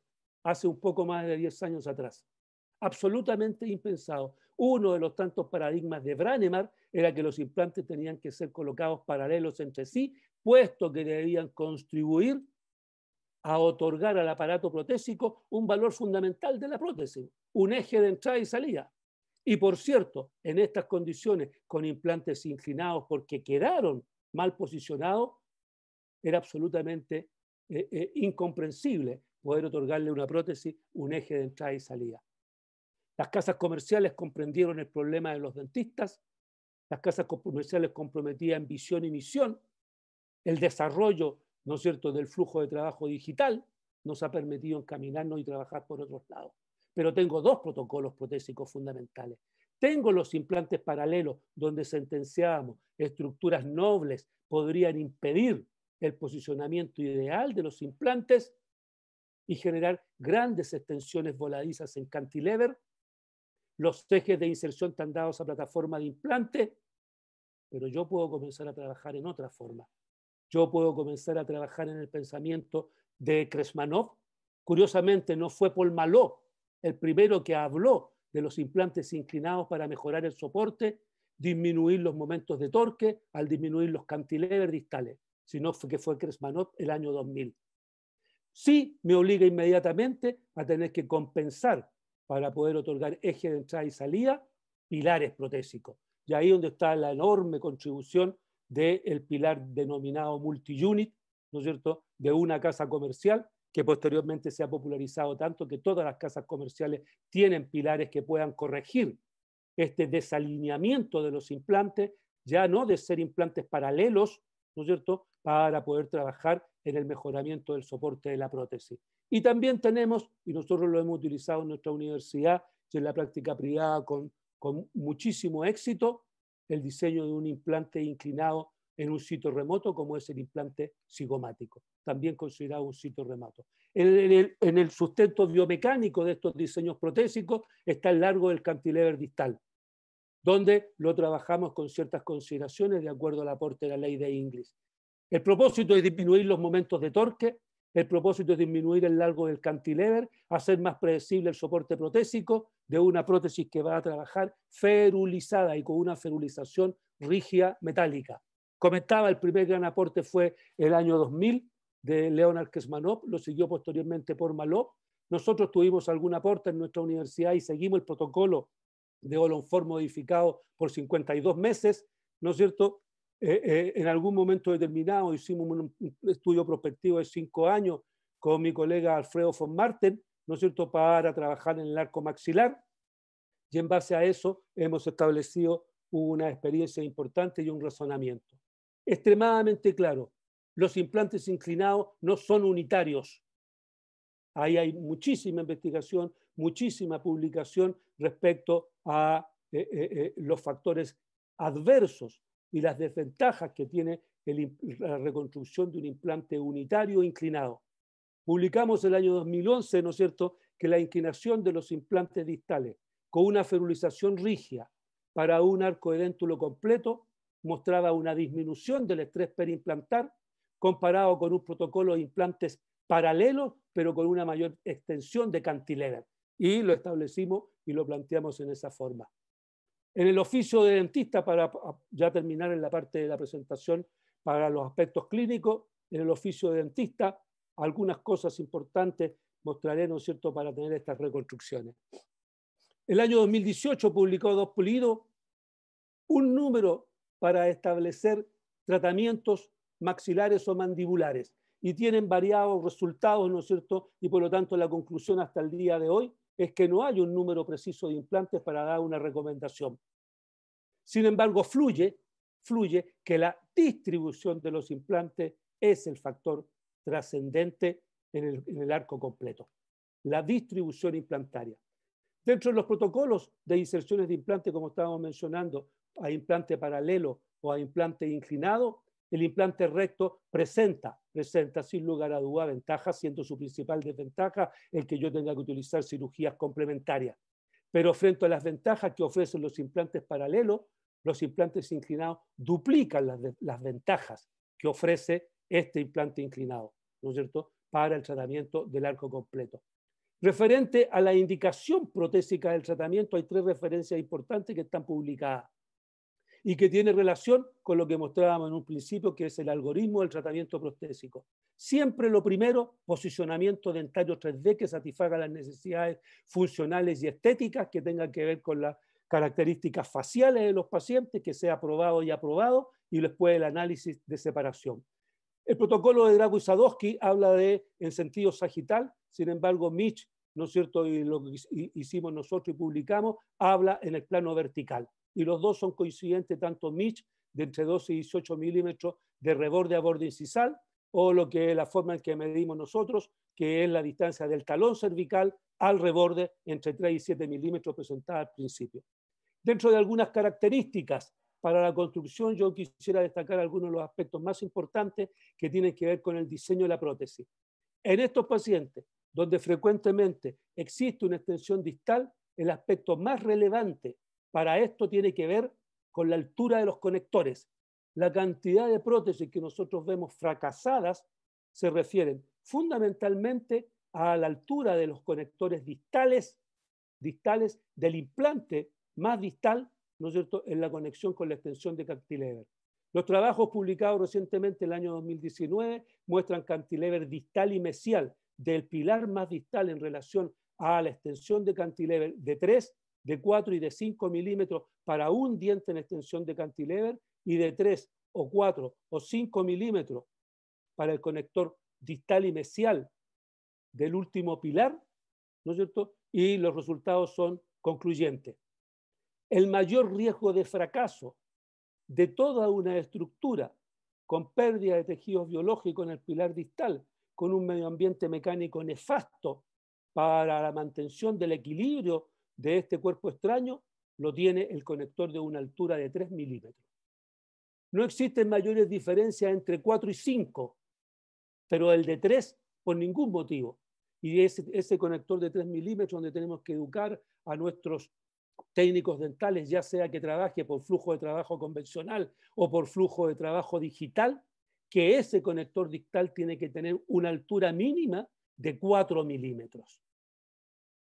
hace un poco más de 10 años atrás, absolutamente impensado. Uno de los tantos paradigmas de Branemar era que los implantes tenían que ser colocados paralelos entre sí, puesto que debían contribuir a otorgar al aparato protésico un valor fundamental de la prótesis, un eje de entrada y salida. Y por cierto, en estas condiciones, con implantes inclinados porque quedaron mal posicionados, era absolutamente eh, eh, incomprensible poder otorgarle una prótesis un eje de entrada y salida. Las casas comerciales comprendieron el problema de los dentistas, las casas comerciales comprometían visión y misión, el desarrollo, ¿no es cierto?, del flujo de trabajo digital nos ha permitido encaminarnos y trabajar por otros lados. Pero tengo dos protocolos protésicos fundamentales. Tengo los implantes paralelos donde sentenciábamos estructuras nobles podrían impedir el posicionamiento ideal de los implantes y generar grandes extensiones voladizas en cantilever los ejes de inserción están dados a plataforma de implante, pero yo puedo comenzar a trabajar en otra forma. Yo puedo comenzar a trabajar en el pensamiento de Kresmanov. Curiosamente, no fue Paul Maló el primero que habló de los implantes inclinados para mejorar el soporte, disminuir los momentos de torque al disminuir los cantilever distales, sino que fue Kresmanov el año 2000. Sí me obliga inmediatamente a tener que compensar para poder otorgar eje de entrada y salida, pilares protésicos. Y ahí donde está la enorme contribución del pilar denominado multiunit, ¿no es cierto?, de una casa comercial, que posteriormente se ha popularizado tanto que todas las casas comerciales tienen pilares que puedan corregir este desalineamiento de los implantes, ya no de ser implantes paralelos, ¿no es cierto?, para poder trabajar en el mejoramiento del soporte de la prótesis. Y también tenemos, y nosotros lo hemos utilizado en nuestra universidad y en la práctica privada con, con muchísimo éxito, el diseño de un implante inclinado en un sitio remoto como es el implante cigomático, también considerado un sitio remoto. En el, en el, sustento biomecánico de estos diseños protésicos está el largo del cantilever distal, donde lo trabajamos con ciertas consideraciones de acuerdo al aporte de la ley de Inglis. El propósito es disminuir los momentos de torque el propósito es disminuir el largo del cantilever, hacer más predecible el soporte protésico de una prótesis que va a trabajar ferulizada y con una ferulización rígida metálica. Comentaba, el primer gran aporte fue el año 2000 de Leonard Kesmanov, lo siguió posteriormente por Malov. Nosotros tuvimos algún aporte en nuestra universidad y seguimos el protocolo de Olonfor modificado por 52 meses, ¿no es cierto? Eh, eh, en algún momento determinado hicimos un, estudio prospectivo de cinco años con mi colega Alfredo von Marten, ¿no es cierto?, para trabajar en el arco maxilar. Y en base a eso hemos establecido una experiencia importante y un razonamiento. Extremadamente claro, los implantes inclinados no son unitarios. Ahí hay muchísima investigación, muchísima publicación respecto a eh, los factores adversos y las desventajas que tiene la reconstrucción de un implante unitario inclinado. Publicamos el año 2011, ¿no es cierto?, que la inclinación de los implantes distales con una ferulización rígida para un arco completo mostraba una disminución del estrés perimplantar comparado con un protocolo de implantes paralelos, pero con una mayor extensión de cantilera Y lo establecimos y lo planteamos en esa forma. En el oficio de dentista, para ya terminar en la parte de la presentación, para los aspectos clínicos, en el oficio de dentista, algunas cosas importantes mostraré, ¿no es cierto?, para tener estas reconstrucciones. El año 2018 publicó Dos Pulidos un número para establecer tratamientos maxilares o mandibulares y tienen variados resultados, ¿no es cierto? Y por lo tanto la conclusión hasta el día de hoy es que no hay un número preciso de implantes para dar una recomendación. Sin embargo, fluye, fluye que la distribución de los implantes es el factor trascendente en el, en el arco completo, la distribución implantaria. Dentro de los protocolos de inserciones de implante, como estábamos mencionando, a implante paralelo o a implante inclinado, el implante recto presenta, presenta sin lugar a duda ventajas, siendo su principal desventaja el que yo tenga que utilizar cirugías complementarias. Pero frente a las ventajas que ofrecen los implantes paralelos, los implantes inclinados duplican las, las ventajas que ofrece este implante inclinado, ¿no es cierto?, para el tratamiento del arco completo. Referente a la indicación protésica del tratamiento, hay tres referencias importantes que están publicadas y que tiene relación con lo que mostrábamos en un principio, que es el algoritmo del tratamiento prostésico. Siempre lo primero, posicionamiento dentario 3D que satisfaga las necesidades funcionales y estéticas que tengan que ver con las características faciales de los pacientes, que sea aprobado y aprobado, y después el análisis de separación. El protocolo de Drago Sadowski habla de en sentido sagital, sin embargo, Mitch, ¿no es cierto? Y lo que hicimos nosotros y publicamos, habla en el plano vertical y los dos son coincidentes, tanto Mitch de entre 12 y 18 milímetros de reborde a borde incisal, o lo que es la forma en que medimos nosotros, que es la distancia del talón cervical al reborde entre 3 y 7 milímetros presentada al principio. Dentro de algunas características para la construcción, yo quisiera destacar algunos de los aspectos más importantes que tienen que ver con el diseño de la prótesis. En estos pacientes, donde frecuentemente existe una extensión distal, el aspecto más relevante para esto tiene que ver con la altura de los conectores. La cantidad de prótesis que nosotros vemos fracasadas se refieren fundamentalmente a la altura de los conectores distales, distales del implante más distal, ¿no es cierto?, en la conexión con la extensión de cantilever. Los trabajos publicados recientemente el año 2019 muestran cantilever distal y mesial del pilar más distal en relación a la extensión de cantilever de 3 de 4 y de 5 milímetros para un diente en extensión de cantilever y de 3 o 4 o 5 milímetros para el conector distal y mesial del último pilar, ¿no es cierto? Y los resultados son concluyentes. El mayor riesgo de fracaso de toda una estructura con pérdida de tejidos biológicos en el pilar distal, con un medio ambiente mecánico nefasto para la mantención del equilibrio de este cuerpo extraño lo tiene el conector de una altura de 3 milímetros. No existen mayores diferencias entre 4 y 5, pero el de 3 por ningún motivo. Y ese, ese conector de 3 milímetros donde tenemos que educar a nuestros técnicos dentales, ya sea que trabaje por flujo de trabajo convencional o por flujo de trabajo digital, que ese conector digital tiene que tener una altura mínima de 4 milímetros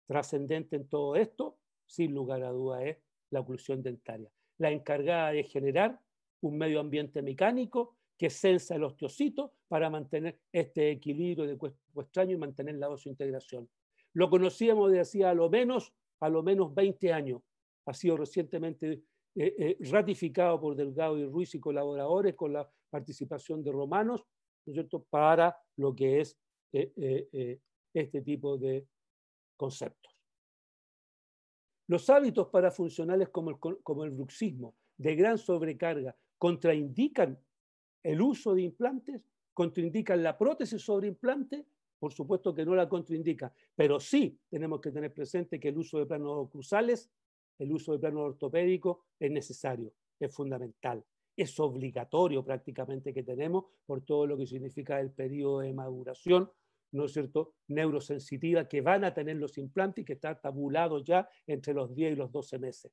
trascendente en todo esto, sin lugar a duda, es la oclusión dentaria, la encargada de generar un medio ambiente mecánico que sensa el osteocito para mantener este equilibrio de cuerpo extraño y mantener la integración. Lo conocíamos de hacía a lo menos, a lo menos 20 años. Ha sido recientemente eh, eh, ratificado por Delgado y Ruiz y colaboradores con la participación de romanos, ¿no cierto?, para lo que es eh, este tipo de conceptos. Los hábitos parafuncionales como el, como el bruxismo de gran sobrecarga contraindican el uso de implantes, contraindican la prótesis sobre implante, por supuesto que no la contraindica, pero sí tenemos que tener presente que el uso de planos cruzales, el uso de planos ortopédicos es necesario, es fundamental, es obligatorio prácticamente que tenemos por todo lo que significa el periodo de maduración ¿no es cierto?, neurosensitiva que van a tener los implantes y que está tabulado ya entre los 10 y los 12 meses.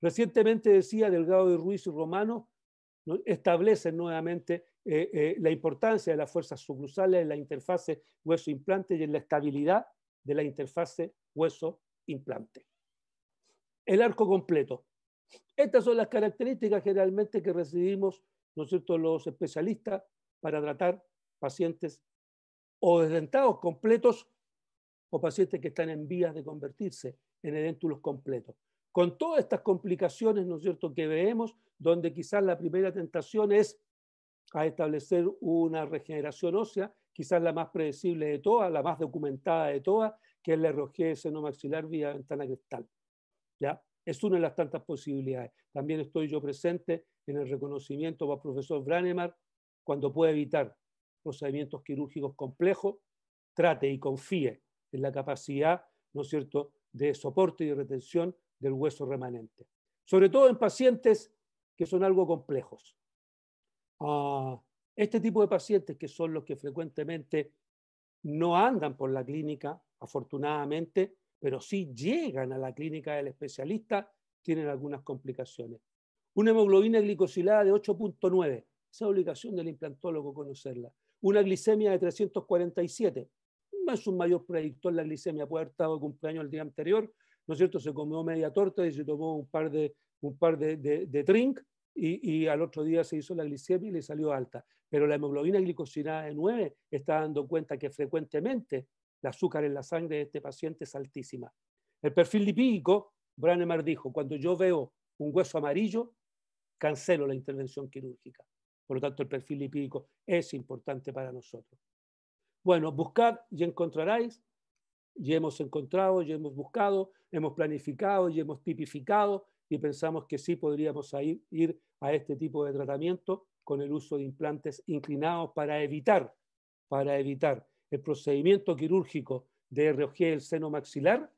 Recientemente decía Delgado de Ruiz y Romano, establecen nuevamente eh, eh, la importancia de las fuerzas sucursales en la interfase hueso-implante y en la estabilidad de la interfase hueso-implante. El arco completo. Estas son las características generalmente que recibimos ¿no es cierto? los especialistas para tratar pacientes o desdentados completos o pacientes que están en vías de convertirse en edéntulos completos. Con todas estas complicaciones, ¿no es cierto?, que vemos, donde quizás la primera tentación es a establecer una regeneración ósea, quizás la más predecible de todas, la más documentada de todas, que es la seno maxilar vía ventana cristal. ¿Ya? Es una de las tantas posibilidades. También estoy yo presente en el reconocimiento para el profesor Branemar cuando pueda evitar procedimientos quirúrgicos complejos, trate y confíe en la capacidad, ¿no es cierto?, de soporte y retención del hueso remanente. Sobre todo en pacientes que son algo complejos. Ah, este tipo de pacientes, que son los que frecuentemente no andan por la clínica, afortunadamente, pero sí llegan a la clínica del especialista, tienen algunas complicaciones. Una hemoglobina glicosilada de 8.9, esa obligación del implantólogo conocerla una glicemia de 347. No es un mayor predictor la glicemia, puede haber estado de cumpleaños el día anterior, ¿no es cierto? Se comió media torta y se tomó un par de, un par de, drink y, al otro día se hizo la glicemia y le salió alta. Pero la hemoglobina glicosinada de 9 está dando cuenta que frecuentemente el azúcar en la sangre de este paciente es altísima. El perfil lipídico, Branemar dijo, cuando yo veo un hueso amarillo, cancelo la intervención quirúrgica. Por lo tanto, el perfil lipídico es importante para nosotros. Bueno, buscad y encontraréis. Y hemos encontrado, y hemos buscado, hemos planificado, y hemos tipificado, y pensamos que sí podríamos ir a este tipo de tratamiento con el uso de implantes inclinados para evitar, para evitar el procedimiento quirúrgico de ROG del seno maxilar,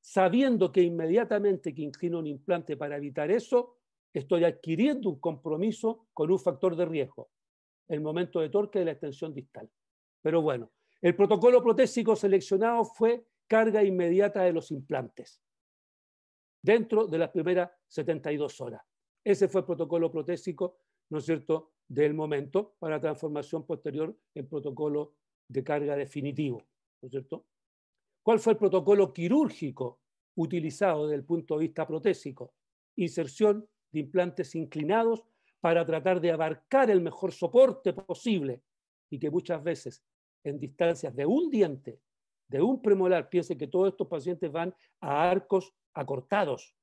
sabiendo que inmediatamente que inclino un implante para evitar eso, estoy adquiriendo un compromiso con un factor de riesgo, el momento de torque de la extensión distal. Pero bueno, el protocolo protésico seleccionado fue carga inmediata de los implantes dentro de las primeras 72 horas. Ese fue el protocolo protésico, ¿no es cierto?, del momento para transformación posterior en protocolo de carga definitivo, ¿no es cierto? ¿Cuál fue el protocolo quirúrgico utilizado desde el punto de vista protésico? Inserción de implantes inclinados para tratar de abarcar el mejor soporte posible y que muchas veces en distancias de un diente, de un premolar, piense que todos estos pacientes van a arcos acortados,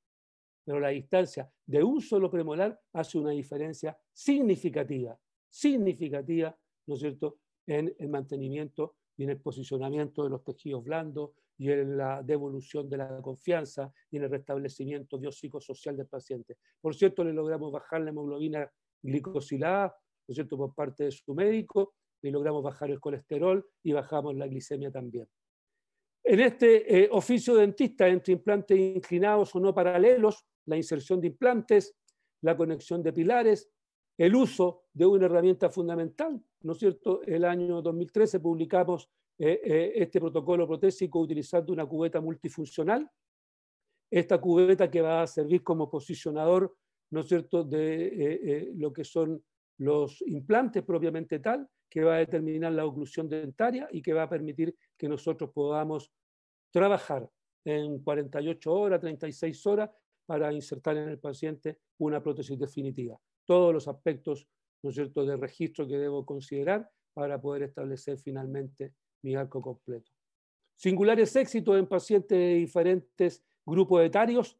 pero la distancia de un solo premolar hace una diferencia significativa, significativa, ¿no es cierto?, en el mantenimiento y en el posicionamiento de los tejidos blandos, y en la devolución de la confianza y en el restablecimiento biopsicosocial del paciente. Por cierto, le logramos bajar la hemoglobina glicosilada, ¿no cierto?, por parte de su médico, le logramos bajar el colesterol y bajamos la glicemia también. En este eh, oficio dentista, entre implantes inclinados o no paralelos, la inserción de implantes, la conexión de pilares, el uso de una herramienta fundamental, ¿no es cierto? El año 2013 publicamos eh, eh, este protocolo protésico utilizando una cubeta multifuncional. Esta cubeta que va a servir como posicionador, ¿no es cierto?, de eh, lo que son los implantes propiamente tal, que va a determinar la oclusión dentaria y que va a permitir que nosotros podamos trabajar en 48 horas, 36 horas, para insertar en el paciente una prótesis definitiva. Todos los aspectos ¿no es cierto? de registro que debo considerar para poder establecer finalmente mi arco completo. Singulares éxitos en pacientes de diferentes grupos etarios,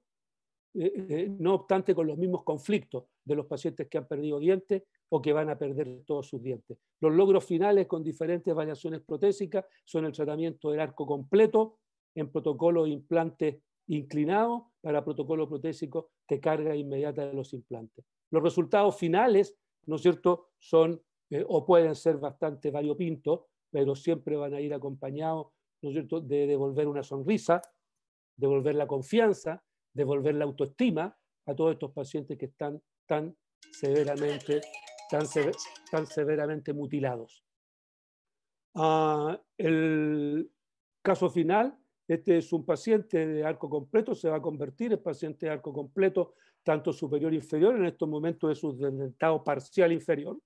eh, eh, no obstante con los mismos conflictos de los pacientes que han perdido dientes o que van a perder todos sus dientes. Los logros finales con diferentes variaciones protésicas son el tratamiento del arco completo en protocolo de implantes inclinados para protocolo protésico de carga inmediata de los implantes. Los resultados finales, ¿no es cierto?, son eh, o pueden ser bastante variopintos, pero siempre van a ir acompañados, ¿no cierto?, de devolver una sonrisa, devolver la confianza, devolver la autoestima a todos estos pacientes que están tan severamente, tan, severamente mutilados. Ah, el caso final, este es un paciente de arco completo, se va a convertir en paciente de arco completo, tanto superior e inferior, en estos momentos es un dentado parcial inferior,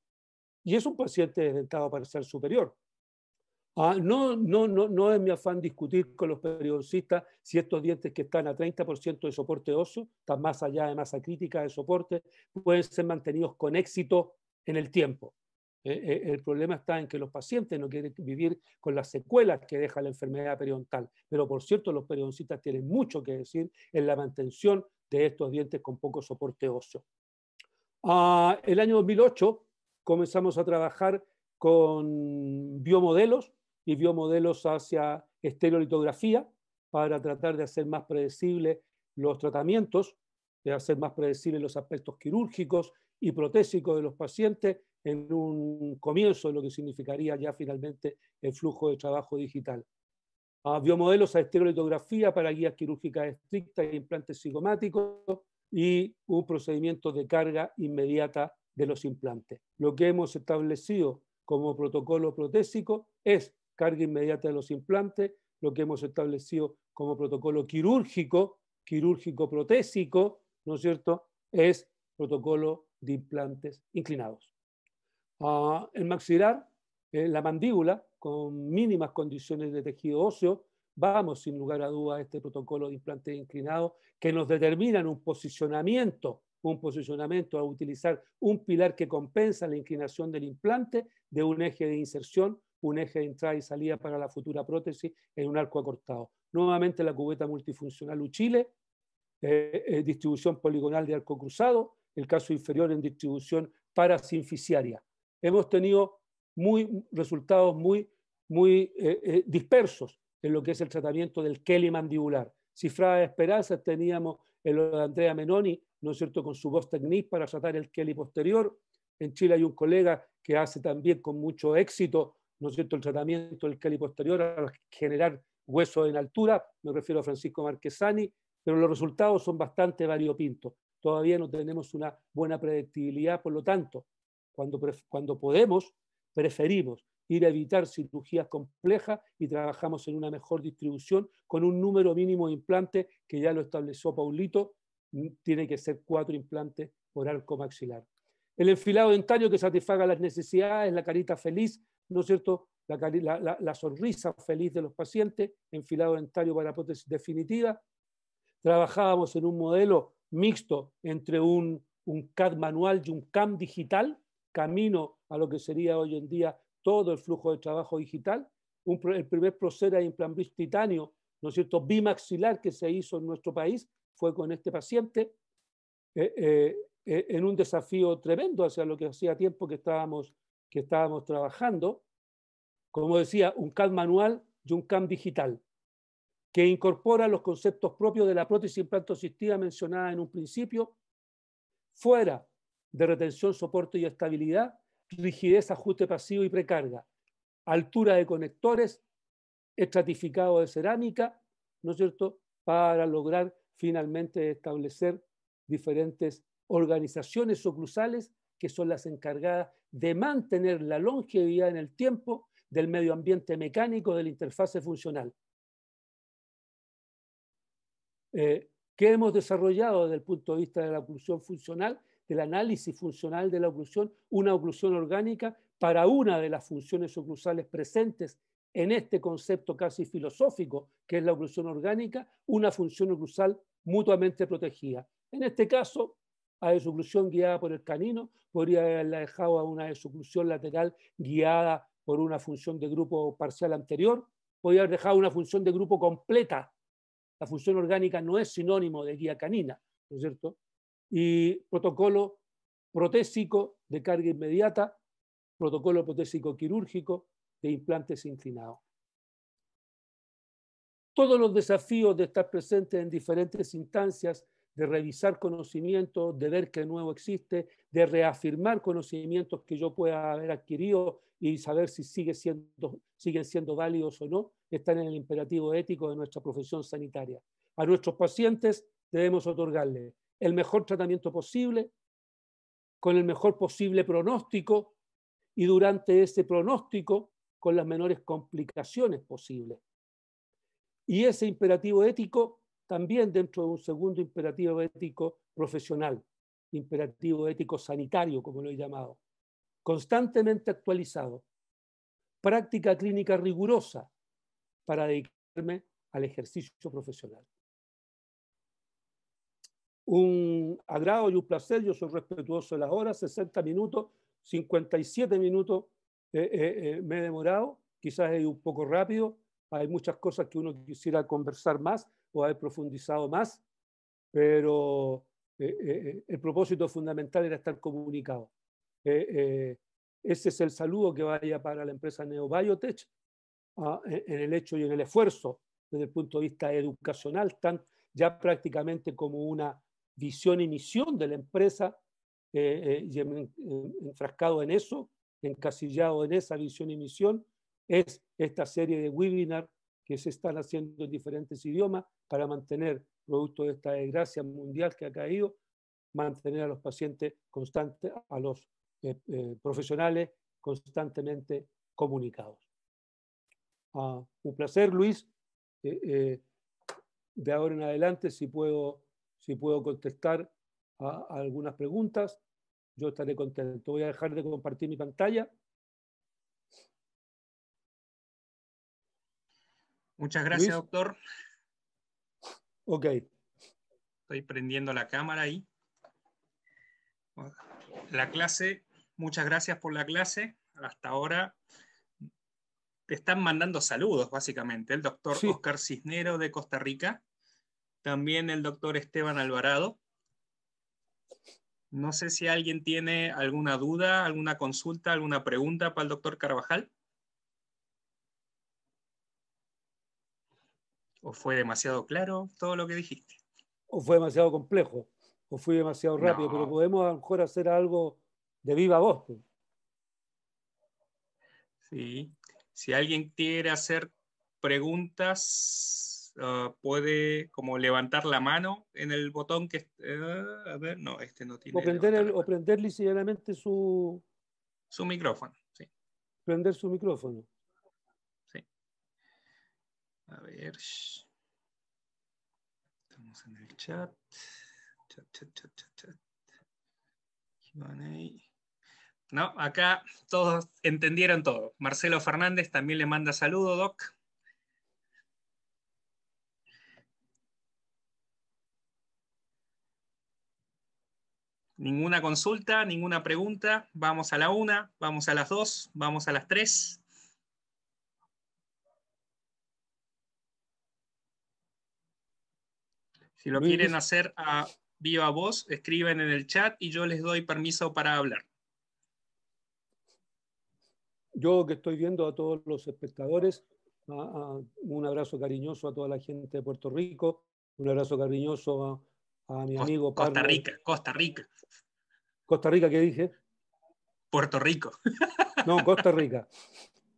y es un paciente de dentado parcial superior. Ah, no, no, es mi afán discutir con los periodoncistas si estos dientes que están a 30% de soporte óseo, están más allá de masa crítica de soporte, pueden ser mantenidos con éxito en el tiempo. Eh, eh, el problema está en que los pacientes no quieren vivir con las secuelas que deja la enfermedad periodontal. Pero por cierto, los periodoncistas tienen mucho que decir en la mantención de estos dientes con poco soporte óseo. Ah, el año 2008 comenzamos a trabajar con biomodelos y vio modelos hacia estereolitografía para tratar de hacer más predecibles los tratamientos, de hacer más predecibles los aspectos quirúrgicos y protésicos de los pacientes en un comienzo de lo que significaría ya finalmente el flujo de trabajo digital. Biomodelos ah, modelos a estereolitografía para guías quirúrgicas estrictas e implantes psicomáticos y un procedimiento de carga inmediata de los implantes. Lo que hemos establecido como protocolo protésico es carga inmediata de los implantes, lo que hemos establecido como protocolo quirúrgico, quirúrgico protésico, ¿no es cierto? Es protocolo de implantes inclinados. En ah, el maxilar, eh, la mandíbula, con mínimas condiciones de tejido óseo, vamos sin lugar a duda a este protocolo de implantes inclinados que nos determinan un posicionamiento, un posicionamiento a utilizar un pilar que compensa la inclinación del implante de un eje de inserción un eje de entrada y salida para la futura prótesis en un arco acortado. Nuevamente la cubeta multifuncional Uchile, eh, eh, distribución poligonal de arco cruzado, el caso inferior en distribución parasinficiaria. Hemos tenido muy, resultados muy, muy eh, dispersos en lo que es el tratamiento del Kelly mandibular. Cifrada de esperanzas teníamos el de Andrea Menoni, ¿no es cierto?, con su voz técnica para tratar el Kelly posterior. En Chile hay un colega que hace también con mucho éxito ¿no cierto?, el tratamiento del cali posterior al generar huesos en altura, me refiero a Francisco Marquesani, pero los resultados son bastante variopintos. Todavía no tenemos una buena predictibilidad, por lo tanto, cuando, cuando podemos, preferimos ir a evitar cirugías complejas y trabajamos en una mejor distribución con un número mínimo de implantes que ya lo estableció Paulito, mm, tiene que ser cuatro implantes por arco maxilar. El enfilado dentario que satisfaga las necesidades, la carita feliz, ¿no es cierto? La, sonrisa feliz de los pacientes, enfilado dentario para prótesis definitiva. Trabajábamos en un modelo mixto entre un, CAD manual y un CAM digital, camino a lo que sería hoy en día todo el flujo de trabajo digital. el primer procera de implante titanio, ¿no es cierto?, bimaxilar que se hizo en nuestro país fue con este paciente, eh, eh, eh, en un desafío tremendo hacia lo que hacía tiempo que estábamos que estábamos trabajando, como decía, un CAD manual y un CAM digital, que incorpora los conceptos propios de la prótesis implantoasistida mencionada en un principio, fuera de retención, soporte y estabilidad, rigidez, ajuste pasivo y precarga, altura de conectores, estratificado de cerámica, ¿no es cierto?, para lograr finalmente establecer diferentes organizaciones oclusales que son las encargadas de mantener la longevidad en el tiempo del medio ambiente mecánico de la interfase funcional. Eh, ¿Qué hemos desarrollado desde el punto de vista de la oclusión funcional, del análisis funcional de la oclusión, una oclusión orgánica para una de las funciones oclusales presentes en este concepto casi filosófico que es la oclusión orgánica, una función oclusal mutuamente protegida. En este caso, a desoclusión guiada por el canino, podría haberla dejado a una desoclusión lateral guiada por una función de grupo parcial anterior, podría haber dejado una función de grupo completa. La función orgánica no es sinónimo de guía canina, ¿no es cierto? Y protocolo protésico de carga inmediata, protocolo protésico quirúrgico de implantes inclinados. Todos los desafíos de estar presentes en diferentes instancias de revisar conocimientos, de ver qué nuevo existe, de reafirmar conocimientos que yo pueda haber adquirido y saber si sigue siendo, siguen siendo válidos o no, están en el imperativo ético de nuestra profesión sanitaria. A nuestros pacientes debemos otorgarle el mejor tratamiento posible, con el mejor posible pronóstico y durante ese pronóstico con las menores complicaciones posibles. Y ese imperativo ético también dentro de un segundo imperativo ético profesional, imperativo ético sanitario, como lo he llamado, constantemente actualizado, práctica clínica rigurosa para dedicarme al ejercicio profesional. Un agrado y un placer, yo soy respetuoso de las horas, 60 minutos, 57 minutos eh, eh, eh, me he demorado, quizás he ido un poco rápido, hay muchas cosas que uno quisiera conversar más, o haber profundizado más, pero eh, eh, eh, el propósito fundamental era estar comunicado. ese es el saludo que vaya para la empresa NeoBiotech ah, en, el hecho y en el esfuerzo desde el punto de vista educacional, tan ya prácticamente como una visión y misión de la empresa, enfrascado en eso, encasillado en esa visión y misión, es esta serie de webinars que se están haciendo en diferentes idiomas para mantener, producto de esta desgracia mundial que ha caído, mantener a los pacientes constantes, a los eh, eh, profesionales constantemente comunicados. Ah, un placer, Luis. Eh, de ahora en adelante, si puedo, si puedo contestar a algunas preguntas, yo estaré contento. Voy a dejar de compartir mi pantalla. Muchas gracias, doctor. Ok. Estoy prendiendo la cámara ahí. La clase, muchas gracias por la clase. Hasta ahora te están mandando saludos, básicamente. El doctor Oscar Cisnero de Costa Rica. También el doctor Esteban Alvarado. No sé si alguien tiene alguna duda, alguna consulta, alguna pregunta para el doctor Carvajal. ¿O fue demasiado claro todo lo que dijiste? ¿O fue demasiado complejo? ¿O fui demasiado rápido? Pero podemos a lo mejor hacer algo de viva voz. Pues. Sí. Si alguien quiere hacer preguntas, ah, puede como levantar la mano en el botón que... Eh, a ver, no, este no tiene... O prender, el, su... Su micrófono, sí. Prender su micrófono. A ver. Estamos en el chat. Chat, chat, chat, chat, No, acá todos entendieron todo. Marcelo Fernández también le manda saludo, Doc. Ninguna consulta, ninguna pregunta. Vamos a la una, vamos a las dos, vamos a las tres. Si lo quieren hacer a viva voz, escriben en el chat y yo les doy permiso para hablar. Yo que estoy viendo a todos los espectadores, un abrazo cariñoso a toda la gente de Puerto Rico, un abrazo cariñoso a, mi amigo Costa Rica, Costa Rica. Costa Rica, ¿qué dije? Puerto Rico. No, Costa Rica.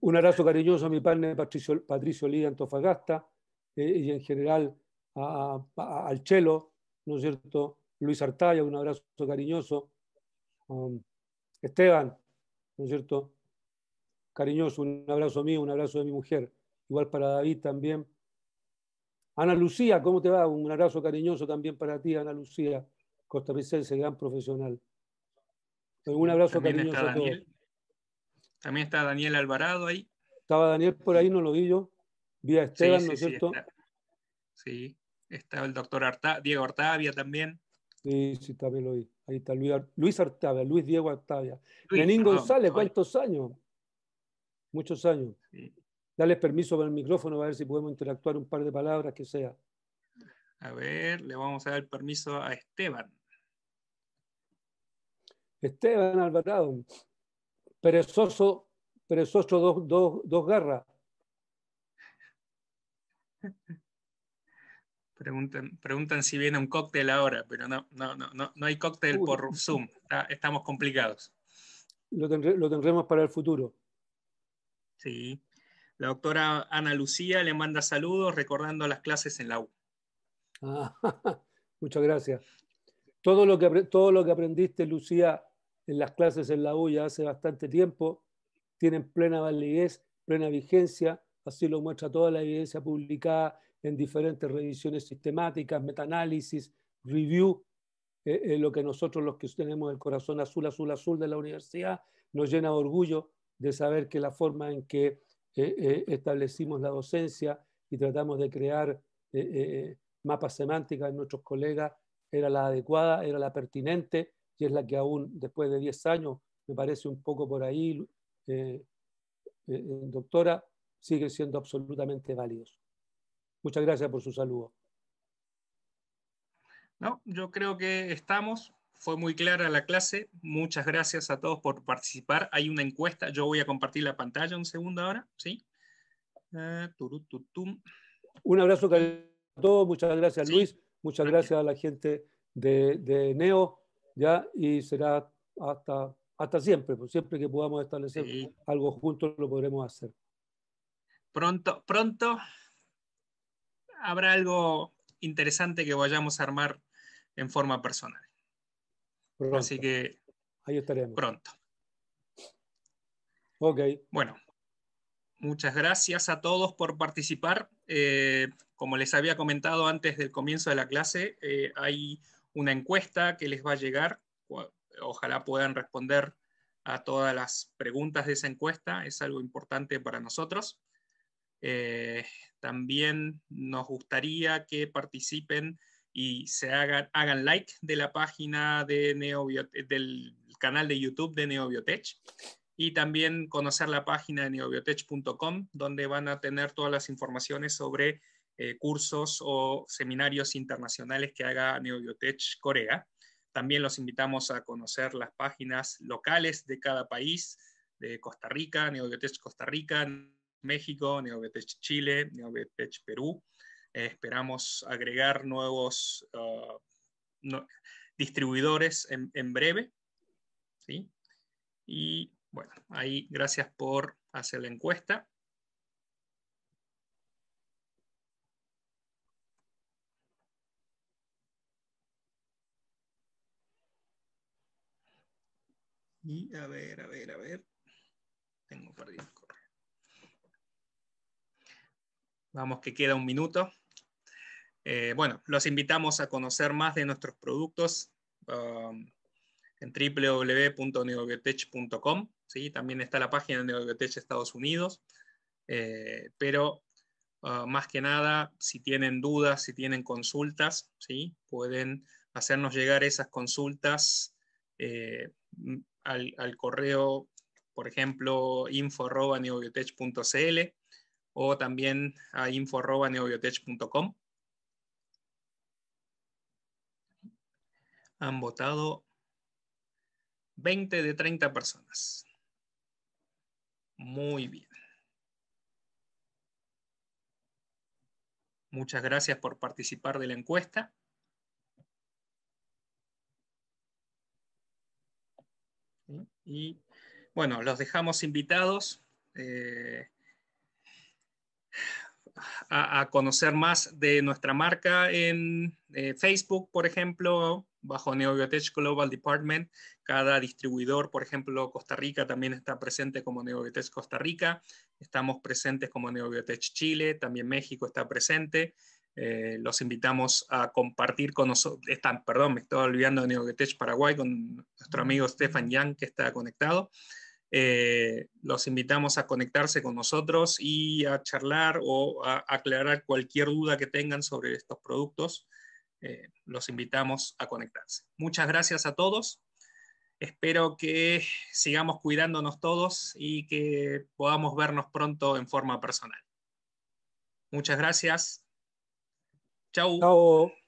Un abrazo cariñoso a mi partner Patricio, Patricio Lía Antofagasta eh, y en general al Chelo, ¿no es cierto? Luis Artaya, un abrazo cariñoso. Um, Esteban, ¿no es cierto? Cariñoso, un abrazo mío, un abrazo de mi mujer. Igual para David también. Ana Lucía, ¿cómo te va? Un abrazo cariñoso también para ti, Ana Lucía, costarricense, gran profesional. Un abrazo cariñoso a todos. También está Daniel Alvarado ahí. Estaba Daniel por ahí, no lo vi yo. Vi a Esteban, ¿no es cierto? Sí. Está el doctor Diego Artavia también. Sí, sí, también lo vi. Ahí está Luis, Artavia, Luis Diego Artavia. Lenín González, ¿cuántos años? Muchos años. Dale permiso para el micrófono, a ver si podemos interactuar un par de palabras, que sea. A ver, le vamos a dar permiso a Esteban. Esteban Alvarado, perezoso, perezoso dos, dos, dos garras. Preguntan, si viene un cóctel ahora, pero no, no, no, no, hay cóctel por Zoom. Ah, estamos complicados. Lo, tendremos para el futuro. Sí. La doctora Ana Lucía le manda saludos recordando las clases en la U. Ah, muchas gracias. Todo lo, que, todo lo que aprendiste, Lucía, en las clases en la U ya hace bastante tiempo, tienen plena validez, plena vigencia, así lo muestra toda la evidencia publicada en diferentes revisiones sistemáticas, metaanálisis, review, eh, eh, lo que nosotros los que tenemos el corazón azul, azul, azul de la universidad, nos llena de orgullo de saber que la forma en que eh, establecimos la docencia y tratamos de crear mapas semánticas en nuestros colegas era la adecuada, era la pertinente y es la que aún después de 10 años, me parece un poco por ahí, doctora, sigue siendo absolutamente válidos. Muchas gracias por su saludo. No, yo creo que estamos. Fue muy clara la clase. Muchas gracias a todos por participar. Hay una encuesta. Yo voy a compartir la pantalla un segundo ahora. ¿sí? Eh, un abrazo a todos. Muchas gracias, Luis. Muchas gracias. a la gente de, Neo. ¿ya? Y será hasta, hasta siempre. Pues, siempre que podamos establecer algo juntos lo podremos hacer. Pronto, pronto habrá algo interesante que vayamos a armar en forma personal. Así que ahí Pronto. Ok. Bueno, muchas gracias a todos por participar. Eh, como les había comentado antes del comienzo de la clase, eh, hay una encuesta que les va a llegar. Ojalá puedan responder a todas las preguntas de esa encuesta. Es algo importante para nosotros. Eh, también nos gustaría que participen y se hagan, hagan like de la página del canal de YouTube de Neobiotech y también conocer la página de neobiotech.com donde van a tener todas las informaciones sobre eh, cursos o seminarios internacionales que haga Neobiotech Corea. También los invitamos a conocer las páginas locales de cada país, de Costa Rica, Neobiotech Costa Rica, México, Neobetech Chile, Neobetech Perú. Eh, esperamos agregar nuevos uh, distribuidores en, breve. ¿sí? Y bueno, ahí gracias por hacer la encuesta. Y a ver, a ver, a ver. Vamos que queda un minuto. Eh, bueno, los invitamos a conocer más de nuestros productos um, en www.neobiotech.com. ¿sí? También está la página de Neobiotech Estados Unidos. Eh, pero uh, más que nada, si tienen dudas, si tienen consultas, ¿sí? pueden hacernos llegar esas consultas eh, al, al, correo, por ejemplo, info.neobiotech.cl o también a info.neobiotech.com. Han votado 20 de 30 personas. Muy bien. Muchas gracias por participar de la encuesta. Y bueno, los dejamos invitados. Eh, a, conocer más de nuestra marca en eh, Facebook, por ejemplo, bajo NeoBiotech Global Department. Cada distribuidor, por ejemplo, Costa Rica también está presente como NeoBiotech Costa Rica. Estamos presentes como NeoBiotech Chile, también México está presente. Eh, los invitamos a compartir con nosotros, están, perdón, me estoy olvidando de NeoBiotech Paraguay con nuestro amigo Stefan Yang que está conectado. Eh, los invitamos a conectarse con nosotros y a charlar o a aclarar cualquier duda que tengan sobre estos productos. Eh, los invitamos a conectarse. Muchas gracias a todos. Espero que sigamos cuidándonos todos y que podamos vernos pronto en forma personal. Muchas gracias. chao Chau.